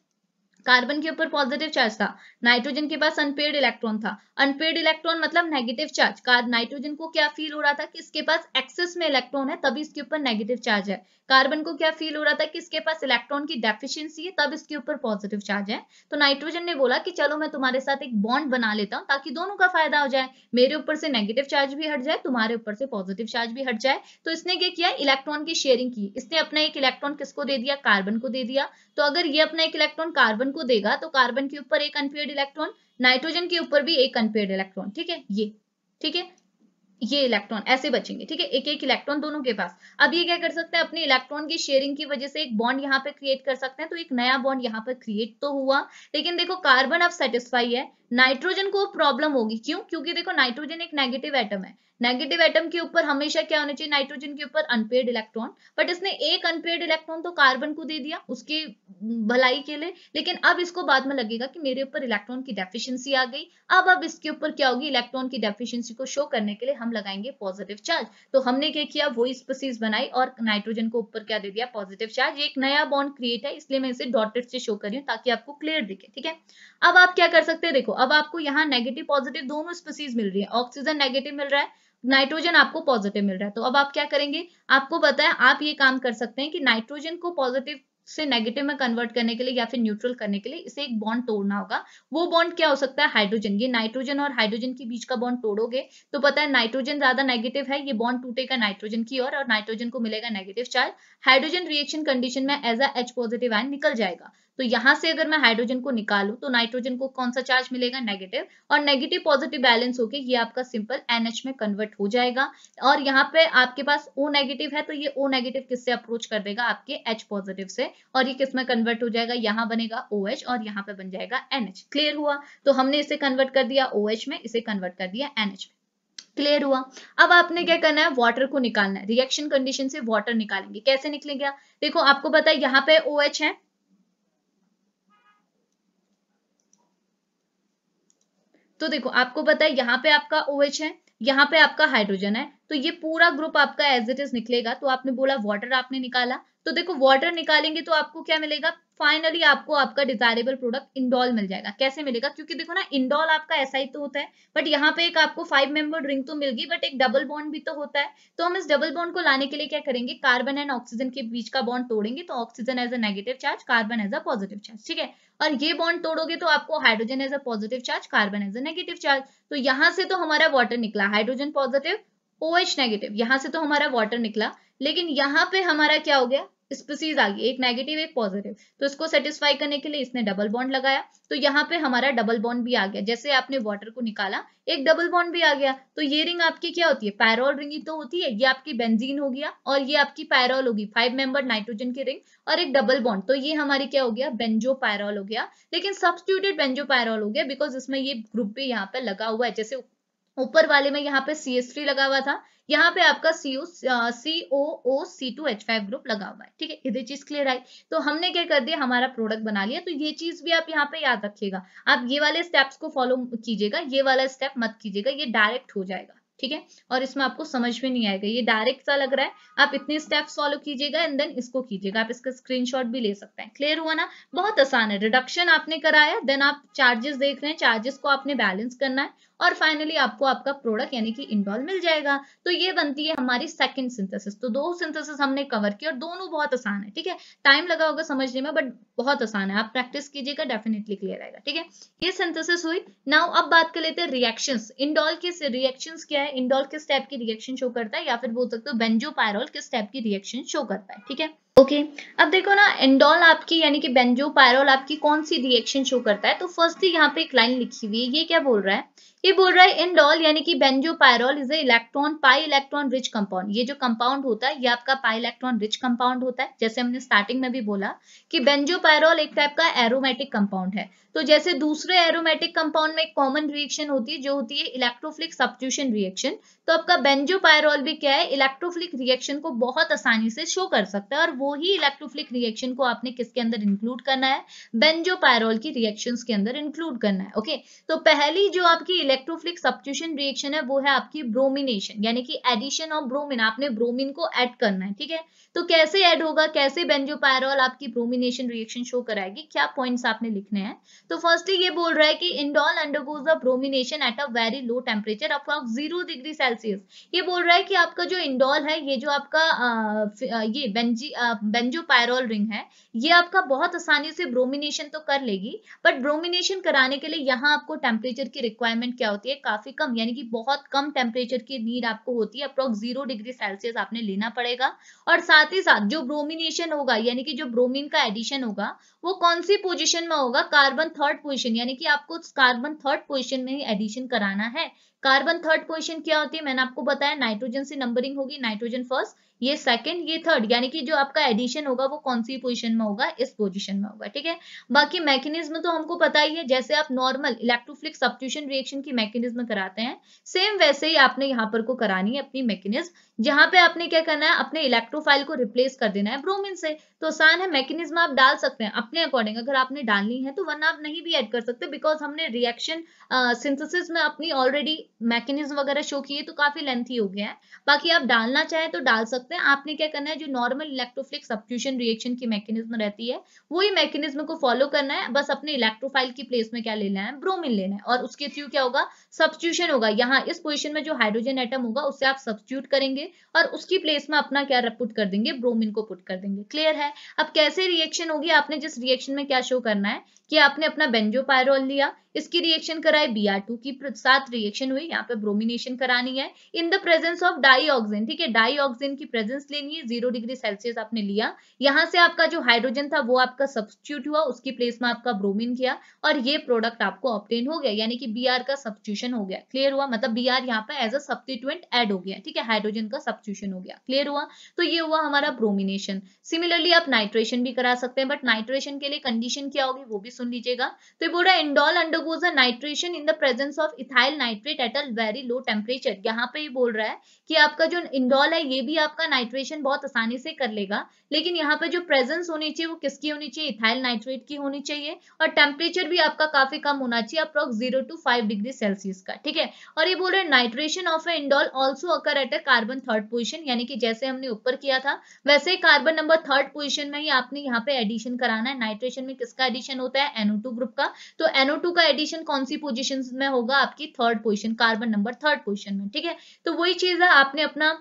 कार्बन के ऊपर पॉजिटिव चार्ज था नाइट्रोजन के पास अनपेड इलेक्ट्रॉन था अनपेड इलेक्ट्रॉन मतलब नेगेटिव चार्ज नाइट्रोजन को क्या फील हो रहा था कि इसके पास एक्सेस में इलेक्ट्रॉन है तभी इसके ऊपर नेगेटिव चार्ज है कार्बन को क्या फील हो रहा था कि इसके पास इलेक्ट्रॉन की डेफिशिएंसी है तब इसके ऊपर पॉजिटिव चार्ज है तो नाइट्रोजन ने बोला कि चलो मैं तुम्हारे साथ एक बॉन्ड बना लेता हूँ ताकि दोनों का फायदा हो जाए मेरे ऊपर से नेगेटिव चार्ज भी हट जाए तुम्हारे ऊपर से पॉजिटिव चार्ज भी हट जाए तो इसने क्या किया इलेक्ट्रॉन की शेयरिंग की इसने अपना एक इलेक्ट्रॉन किसको दे दिया कार्बन को दे दिया तो अगर ये अपना एक इलेक्ट्रॉन कार्बन को देगा तो कार्बन के ऊपर एक अनपेड इलेक्ट्रॉन नाइट्रोजन के ऊपर भी एक अनपेड इलेक्ट्रॉन ठीक है ये ठीक है ये इलेक्ट्रॉन ऐसे बचेंगे ठीक है एक एक इलेक्ट्रॉन दोनों के पास अब ये क्या कर सकते हैं अपने इलेक्ट्रॉन की शेयरिंग की वजह से एक बॉन्ड यहाँ पे क्रिएट कर सकते हैं तो एक नया बॉन्ड यहाँ पर क्रिएट तो हुआ लेकिन देखो कार्बन अब सेटिस्फाई है नाइट्रोजन को प्रॉब्लम होगी क्यों क्योंकि देखो नाइट्रोजन एक नेगेटिव एटम है नेगेटिव एटम के ऊपर हमेशा क्या होना चाहिए नाइट्रोजन के ऊपर अनपेड इलेक्ट्रॉन बट इसने एक अनपेड इलेक्ट्रॉन तो कार्बन को दे दिया उसकी भलाई के लिए लेकिन अब इसको बाद में लगेगा कि मेरे ऊपर इलेक्ट्रॉन की डेफिशिएंसी आ गई अब अब इसके ऊपर क्या होगी इलेक्ट्रॉन की डेफिशियंसी को शो करने के लिए हम लगाएंगे पॉजिटिव चार्ज तो हमने क्या किया वही स्पेसीज बनाई और नाइट्रोजन को ऊपर क्या दे दिया पॉजिटिव चार्ज एक नया बॉन्ड क्रिएट है इसलिए मैं इसे डॉटेड से शो कर रही हूँ ताकि आपको क्लियर दिखे ठीक है अब आप क्या कर सकते हैं देखो अब आपको यहाँ नेगेटिव पॉजिटिव दोनों स्पेसीज मिल रही है ऑक्सीजन नेगेटिव मिल रहा है नाइट्रोजन आपको पॉजिटिव मिल रहा है तो अब आप क्या करेंगे आपको बताया आप ये काम कर सकते हैं कि नाइट्रोजन को पॉजिटिव से नेगेटिव में कन्वर्ट करने के लिए या फिर न्यूट्रल करने के लिए इसे एक बॉन्ड तोड़ना होगा वो बॉन्ड क्या हो सकता है हाइड्रोजन ये नाइट्रोजन और हाइड्रोजन के बीच का बॉन्ड तोड़ोगे तो पता है नाइट्रोजन ज्यादा नेगेटिव है ये बॉन्ड टूटेगा नाइट्रोजन की ओर और, और नाइट्रोजन को मिलेगा negative charge hydrogen reaction condition में as a H positive ion निकल जाएगा तो यहाँ से अगर मैं हाइड्रोजन को निकालू तो नाइट्रोजन को कौन सा चार्ज मिलेगा नेगेटिव और नेगेटिव पॉजिटिव बैलेंस होके ये आपका सिंपल एनएच में कन्वर्ट हो जाएगा और यहाँ पे आपके पास ओ नेगेटिव है तो ये ओ नेगेटिव किससे अप्रोच कर देगा आपके एच पॉजिटिव से और ये किस में कन्वर्ट हो जाएगा यहाँ बनेगा ओ OH और यहाँ पे बन जाएगा एनएच क्लियर हुआ तो हमने इसे कन्वर्ट कर दिया ओ OH में इसे कन्वर्ट कर दिया एनएच में क्लियर हुआ अब आपने क्या करना है वाटर को निकालना है रिएक्शन कंडीशन से वाटर निकालेंगे कैसे निकलेगा देखो आपको पता है यहाँ पे ओ OH है तो देखो आपको पता है यहाँ पे आपका ओ OH है यहाँ पे आपका हाइड्रोजन है तो ये पूरा ग्रुप आपका एज इट इज निकलेगा तो आपने बोला वाटर आपने निकाला तो देखो वाटर निकालेंगे तो आपको क्या मिलेगा फाइनली आपको आपका डिजायरेबल प्रोडक्ट इंडोल मिल जाएगा कैसे मिलेगा क्योंकि देखो ना इंडोल आपका ऐसा ही तो होता है बट यहाँ पे एक आपको फाइव मेंबर रिंग तो मिल गई बट एक डबल बॉन्ड भी तो होता है तो हम इस डबल बॉन्ड को लाने के लिए क्या करेंगे कार्बन एंड ऑक्सीजन के बीच का बॉन्ड तोड़ेंगे तो oxygen as a negative charge carbon as a positive charge ठीक है और ये बॉन्ड तोड़ोगे तो आपको hydrogen as a positive charge carbon as a negative charge तो यहाँ से तो हमारा वाटर निकला hydrogen positive O H negative यहाँ से तो हमारा वाटर निकला लेकिन यहाँ पे हमारा क्या हो गया स्पीसीज आ गई एक नेगेटिव एक पॉजिटिव तो इसको सेटिस्फाई करने के लिए इसने डबल बॉन्ड लगाया तो यहाँ पे हमारा डबल बॉन्ड भी आ गया जैसे आपने वाटर को निकाला एक डबल बॉन्ड भी आ गया तो ये रिंग आपकी क्या होती है पैरोल रिंग ही तो होती है ये आपकी बेंजीन हो गया और ये आपकी पैरोल होगी फाइव मेंबर नाइट्रोजन की रिंग और एक डबल बॉन्ड तो ये हमारी क्या हो गया बेंजो पैरोल हो गया लेकिन सब्सटीट्यूटेड बेंजो पैरोल हो गया बिकॉज इसमें ये ग्रुप भी यहाँ पे लगा हुआ है जैसे ऊपर वाले में यहाँ पे सी एस लगा हुआ था यहाँ पे आपका CO C O O C two H five group लगा हुआ है ठीक है ये चीज क्लियर आई तो हमने क्या कर दिया हमारा प्रोडक्ट बना लिया तो ये चीज भी आप यहाँ पे याद रखिएगा आप ये वाले स्टेप्स को फॉलो कीजिएगा ये वाला स्टेप मत कीजिएगा ये डायरेक्ट हो जाएगा ठीक है और इसमें आपको समझ में नहीं आएगा ये डायरेक्ट सा लग रहा है आप इतने स्टेप्स फॉलो कीजिएगा एंड देन इसको कीजिएगा आप इसका स्क्रीनशॉट भी ले सकते हैं क्लियर हुआ ना बहुत आसान है रिडक्शन आपने कराया देन आप चार्जेस देख रहे हैं चार्जेस को आपने बैलेंस करना है और फाइनली आपको आपका प्रोडक्ट यानी कि इंडोल मिल जाएगा तो ये बनती है हमारी सेकंड सिंथेसिस तो दो सिंथेसिस हमने कवर किया और दोनों बहुत आसान है ठीक है टाइम लगा होगा समझने में बट बहुत आसान है आप प्रैक्टिस कीजिएगा डेफिनेटली क्लियर आएगा ठीक है ये सिंथेसिस हुई नाउ अब बात कर लेते हैं रिएक्शन इंडोल के रिएक्शन क्या है इंडोल किस टाइप की रिएक्शन शो करता है या फिर बोल सकते हो बेंजो पायरोल किस टाइप की रिएक्शन शो करता है ठीक है ओके okay. अब देखो ना एंडोल आपकी यानी कि बेंजो पायरोल आपकी कौन सी रिएक्शन शो करता है तो फर्स्ट ही यहाँ पे एक लाइन लिखी हुई है ये क्या बोल रहा है ये बोल रहा है इंडोल यानी कि benzo pyrrole is a electron pi electron rich compound ये जो कंपाउंड होता है ये आपका पाई इलेक्ट्रॉन रिच कंपाउंड होता है जैसे हमने स्टार्टिंग में भी बोला कि बेंजो पायरोल एक टाइप का एरोमेटिक कंपाउंड है तो जैसे दूसरे एरोमेटिक कंपाउंड में एक कॉमन रिएक्शन होती है जो होती है इलेक्ट्रोफ्लिक सब्स्टिट्यूशन रिएक्शन तो आपका बेंजो पायरोल भी क्या है इलेक्ट्रोफ्लिक रिएक्शन को बहुत आसानी से शो कर सकता है और वो ही इलेक्ट्रोफ्लिक रिएक्शन को आपने किसके अंदर इंक्लूड करना है बेंजो पायरोल की रिएक्शन के अंदर इंक्लूड करना है ओके तो पहली जो आपकी इलेक्ट्रोफिलिक सब्सिट्यूशन रिएक्शन है वो है आपकी ब्रोमिनेशन यानी कि एडिशन ऑफ ब्रोमिन आपने ब्रोमिन को ऐड करना है ठीक है तो कैसे ऐड होगा कैसे बेंजोपायरॉल आपकी ब्रोमिनेशन रिएक्शन शो कराएगी क्या पॉइंट्स आपने लिखने हैं तो फर्स्टली ये बोल रहा है कि indole undergoes a bromination at a very low temperature approx zero degree Celsius ये बोल रहा है कि आपका जो इंडोल है ये जो आपका आ, ये बेंजी बेंजोपायरॉल रिंग है ये आपका बहुत आसानी से ब्रोमिनेशन तो कर लेगी बट ब्रोमिनेशन कराने के लिए यहाँ आपको टेम्परेचर की रिक्वायरमेंट क्या होती है काफी कम यानी कि बहुत कम टेम्परेचर की नीड आपको होती है अप्रोक्स जीरो डिग्री सेल्सियस आपने लेना पड़ेगा और साथ ही साथ जो ब्रोमिनेशन होगा यानी कि जो ब्रोमिन का एडिशन होगा वो कौन सी पोजिशन में होगा कार्बन थर्ड पोजिशन यानी कि आपको कार्बन थर्ड पोजिशन में ही एडिशन कराना है कार्बन थर्ड पोजिशन क्या होती है मैंने आपको बताया नाइट्रोजन से नंबरिंग होगी नाइट्रोजन फर्स्ट ये सेकंड ये थर्ड यानी कि जो आपका एडिशन होगा वो कौन सी पोजिशन में होगा इस पोजिशन में होगा ठीक है बाकी मैकेनिज्म तो हमको पता ही है जैसे आप नॉर्मल इलेक्ट्रोफ्लिक सब्ट्यूशन रिएक्शन की मैकेनिज्म कराते हैं सेम वैसे ही आपने यहाँ पर को करानी है अपनी मैकेनिज्म जहां पे आपने क्या करना है अपने इलेक्ट्रोफाइल को रिप्लेस कर देना है ब्रोमिन से तो आसान है मैकेनिज्म आप डाल सकते हैं अपने अकॉर्डिंग अगर आपने डालनी है तो वन आप नहीं भी एड कर सकते बिकॉज हमने रिएक्शन सिंथेसिस में अपनी ऑलरेडी मैकेनिज्म वगैरह शो किए तो काफी लेंथी हो गया है बाकी आप डालना चाहें तो डाल सकते सकते हैं आपने क्या करना है जो नॉर्मल इलेक्ट्रोफिलिक सब्स्टिट्यूशन रिएक्शन की मैकेनिज्म रहती है वही मैकेनिज्म को फॉलो करना है बस अपने इलेक्ट्रोफाइल की प्लेस में क्या लेना है ब्रोमिन लेना है और उसके थ्रू क्या होगा सब्स्टिट्यूशन होगा यहाँ इस पोजिशन में जो हाइड्रोजन एटम होगा उससे आप सब्स्टिट्यूट करेंगे और उसकी प्लेस में अपना क्या पुट कर देंगे ब्रोमिन को पुट कर देंगे क्लियर है अब कैसे रिएक्शन होगी आपने जिस रिएक्शन में क्या शो करना है कि आपने अपना बेंजोपायरोल लिया इसकी रिएक्शन कराए बी आर टू की साथ रिएक्शन हुई यहाँ पे ब्रोमिनेशन करानी है in the presence of dioxin ठीक है डाईऑक्सिन की प्रेजेंस लेनी है जीरो डिग्री सेल्सियस आपने लिया यहाँ से आपका जो हाइड्रोजन था वो आपका सब्सिट्यूट हुआ उसकी प्लेस में आपका ब्रोमिन किया और ये प्रोडक्ट आपको ऑप्टेन हो गया यानी कि बी का सब्सिट्यूशन हो गया क्लियर हुआ मतलब बी आर यहाँ पर एज अ सब्सटीट्यूएंट एड हो गया ठीक है हाइड्रोजन का सब्सिट्यूशन हो गया क्लियर हुआ तो ये हुआ हमारा ब्रोमिनेशन सिमिलरली आप नाइट्रेशन भी करा सकते हैं बट नाइट्रेशन के लिए कंडीशन क्या होगी वो भी सुन लीजिएगा तो है indole under undergoes a nitration in the presence of ethyl nitrate at a very low temperature यहाँ पे ये बोल रहा है कि आपका जो इंडोल है ये भी आपका नाइट्रेशन बहुत आसानी से कर लेगा लेकिन यहाँ पर जो प्रेजेंस होनी चाहिए वो किसकी होनी चाहिए इथाइल नाइट्रेट की होनी चाहिए और टेम्परेचर भी आपका काफी कम होना चाहिए approx zero to five degree Celsius का ठीक है और ये बोल रहे हैं nitration of a indole also occur at a carbon third position यानी कि जैसे हमने ऊपर किया था वैसे कार्बन नंबर थर्ड पोजिशन में ही आपने यहाँ पे एडिशन कराना है नाइट्रेशन में किसका एडिशन होता है एनओ ग्रुप का तो एनओ का एडिशन कौन सी पोजिशन में होगा आपकी third position carbon number third position में ठीक है तो वही चीज है आपने अपना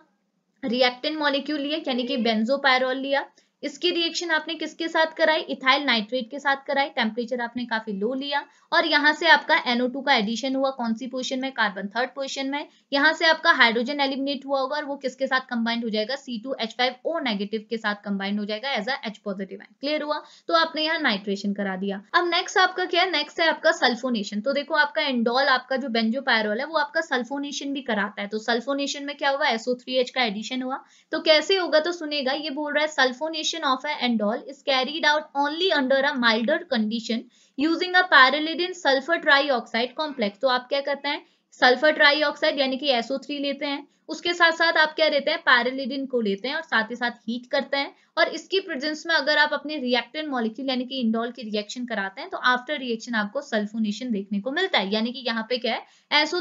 रिएक्टेंट मॉलिक्यूल लिया यानी कि पायरोल लिया इसकी रिएक्शन आपने किसके साथ कराई इथाइल नाइट्रेट के साथ कराई टेम्परेचर आपने काफी लो लिया और यहाँ से आपका एनओ का एडिशन हुआ कौन सी पोजिशन में कार्बन थर्ड पोजिशन में यहाँ से आपका हाइड्रोजन एलिमिनेट हुआ होगा और वो किसके साथ कंबाइंड हो जाएगा C two H five O negative के साथ कंबाइंड हो जाएगा एज एच पॉजिटिव क्लियर हुआ तो आपने यहाँ नाइट्रेशन करा दिया अब नेक्स्ट आपका क्या है नेक्स्ट है आपका सल्फोनेशन तो देखो आपका एंडोल आपका जो पायरोल है वो आपका सल्फोनेशन भी कराता है तो सल्फोनेशन में क्या हुआ एसओ का एडिशन हुआ तो कैसे होगा तो सुनेगा ये बोल रहा है sulphonation of a indole is carried out only under a milder condition using a pyrrolidine sulphur oxide complex तो आप क्या करते हैं सल्फर ट्राई ऑक्साइड यानी कि एसओ थ्री लेते हैं उसके साथ साथ आप क्या लेते हैं पैरालिडिन को लेते हैं और साथ ही साथ हीट करते हैं और इसकी प्रेजेंस में अगर आप अपने रिएक्टेंट मॉलिक्यूल यानी कि इंडोल की रिएक्शन कराते हैं तो आफ्टर रिएक्शन आपको सल्फोनेशन देखने को मिलता है यानी कि यहाँ पे क्या है एसओ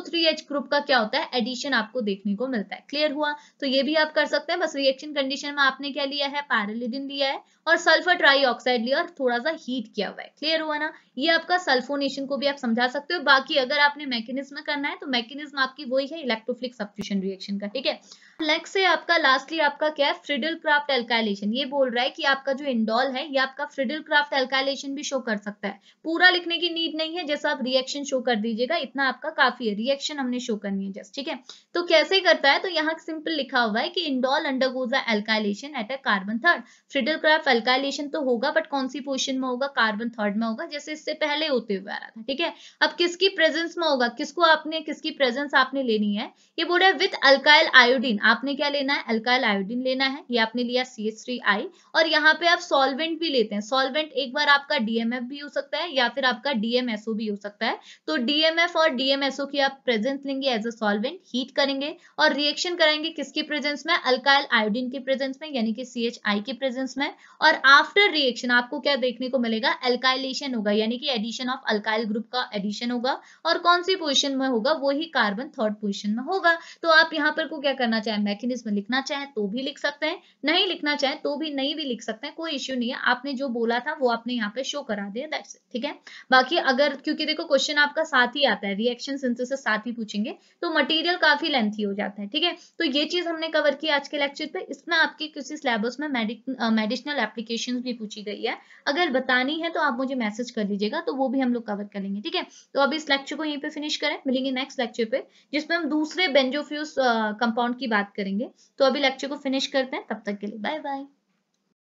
ग्रुप का क्या होता है एडिशन आपको देखने को मिलता है क्लियर हुआ तो ये भी आप कर सकते हैं बस रिएक्शन कंडीशन में आपने क्या लिया है पैरालिडिन लिया है और सल्फर ऑक्साइड लिया और थोड़ा सा हीट किया हुआ है क्लियर हुआ ना ये आपका सल्फोनेशन को भी आप समझा सकते हो बाकी अगर आपने मैकेनिज्म करना है तो मैकेनिज्म आपकी वही है इलेक्ट्रोफिलिक सब्सिट्यूशन रिएक्शन का ठीक है फ्लेक्स है आपका लास्टली आपका क्या है फ्रिडल क्राफ्ट एल्काइलेशन ये बोल रहा है कि आपका जो इंडोल है ये आपका फ्रिडल क्राफ्ट एल्काइलेशन भी शो कर सकता है पूरा लिखने की नीड नहीं है जैसा आप रिएक्शन शो कर दीजिएगा इतना आपका काफी है रिएक्शन हमने शो करनी है जस्ट ठीक है तो कैसे करता है तो यहाँ सिंपल लिखा हुआ है कि indole undergoes alkylation at a carbon third Friedel Crafts alkylation तो होगा बट कौन सी पोजिशन में होगा कार्बन थर्ड में होगा जैसे इससे पहले होते हुए आ रहा था ठीक है अब किसकी प्रेजेंस में होगा किसको आपने किसकी प्रेजेंस आपने लेनी है ये बोल रहा है विथ अल्काइल आयोडीन आपने क्या लेना है अल्काइल आयोडीन लेना है ये आपने लिया सी एच थ्री आई और यहाँ पे आप सॉल्वेंट भी लेते हैं सॉल्वेंट एक बार आपका डीएमएफ भी हो सकता है या फिर आपका डीएमएसओ भी हो सकता है तो डीएमएफ और डीएमएसओ की आप प्रेजेंस लेंगे एज अ सॉल्वेंट हीट करेंगे और रिएक्शन करेंगे किसकी प्रेजेंस में अल्काइल आयोडीन की प्रेजेंस में यानी कि सी एच आई की प्रेजेंस में और आफ्टर रिएक्शन आपको क्या देखने को मिलेगा अल्काइलेशन होगा यानी कि एडिशन ऑफ अल्काइल ग्रुप का एडिशन होगा और कौन सी पोजिशन में होगा वही कार्बन थर्ड पोजिशन में होगा तो आप यहाँ पर को क्या करना चाहिए चाहे मैकेनिज्म लिखना चाहे तो भी लिख सकते हैं नहीं लिखना चाहे तो भी नहीं भी लिख सकते हैं कोई इश्यू नहीं है आपने जो बोला था वो आपने यहाँ पे शो करा दिया ठीक है बाकी अगर क्योंकि देखो क्वेश्चन आपका साथ ही आता है रिएक्शन सिंथेसिस साथ ही पूछेंगे तो मटेरियल काफी लेंथी हो जाता है ठीक है तो ये चीज हमने कवर की आज के लेक्चर पे इसमें आपके किसी सिलेबस में मेडिसिनल एप्लीकेशन भी पूछी गई है अगर बतानी है तो आप मुझे मैसेज कर लीजिएगा तो वो भी हम लोग कवर करेंगे ठीक है तो अब इस लेक्चर को यहीं पर फिनिश करें मिलेंगे नेक्स्ट लेक्चर पे जिसमें हम दूसरे बेंजोफ्यूज कंपाउंड की बात बात करेंगे तो अभी लेक्चर को फिनिश करते हैं तब तक के लिए बाय बाय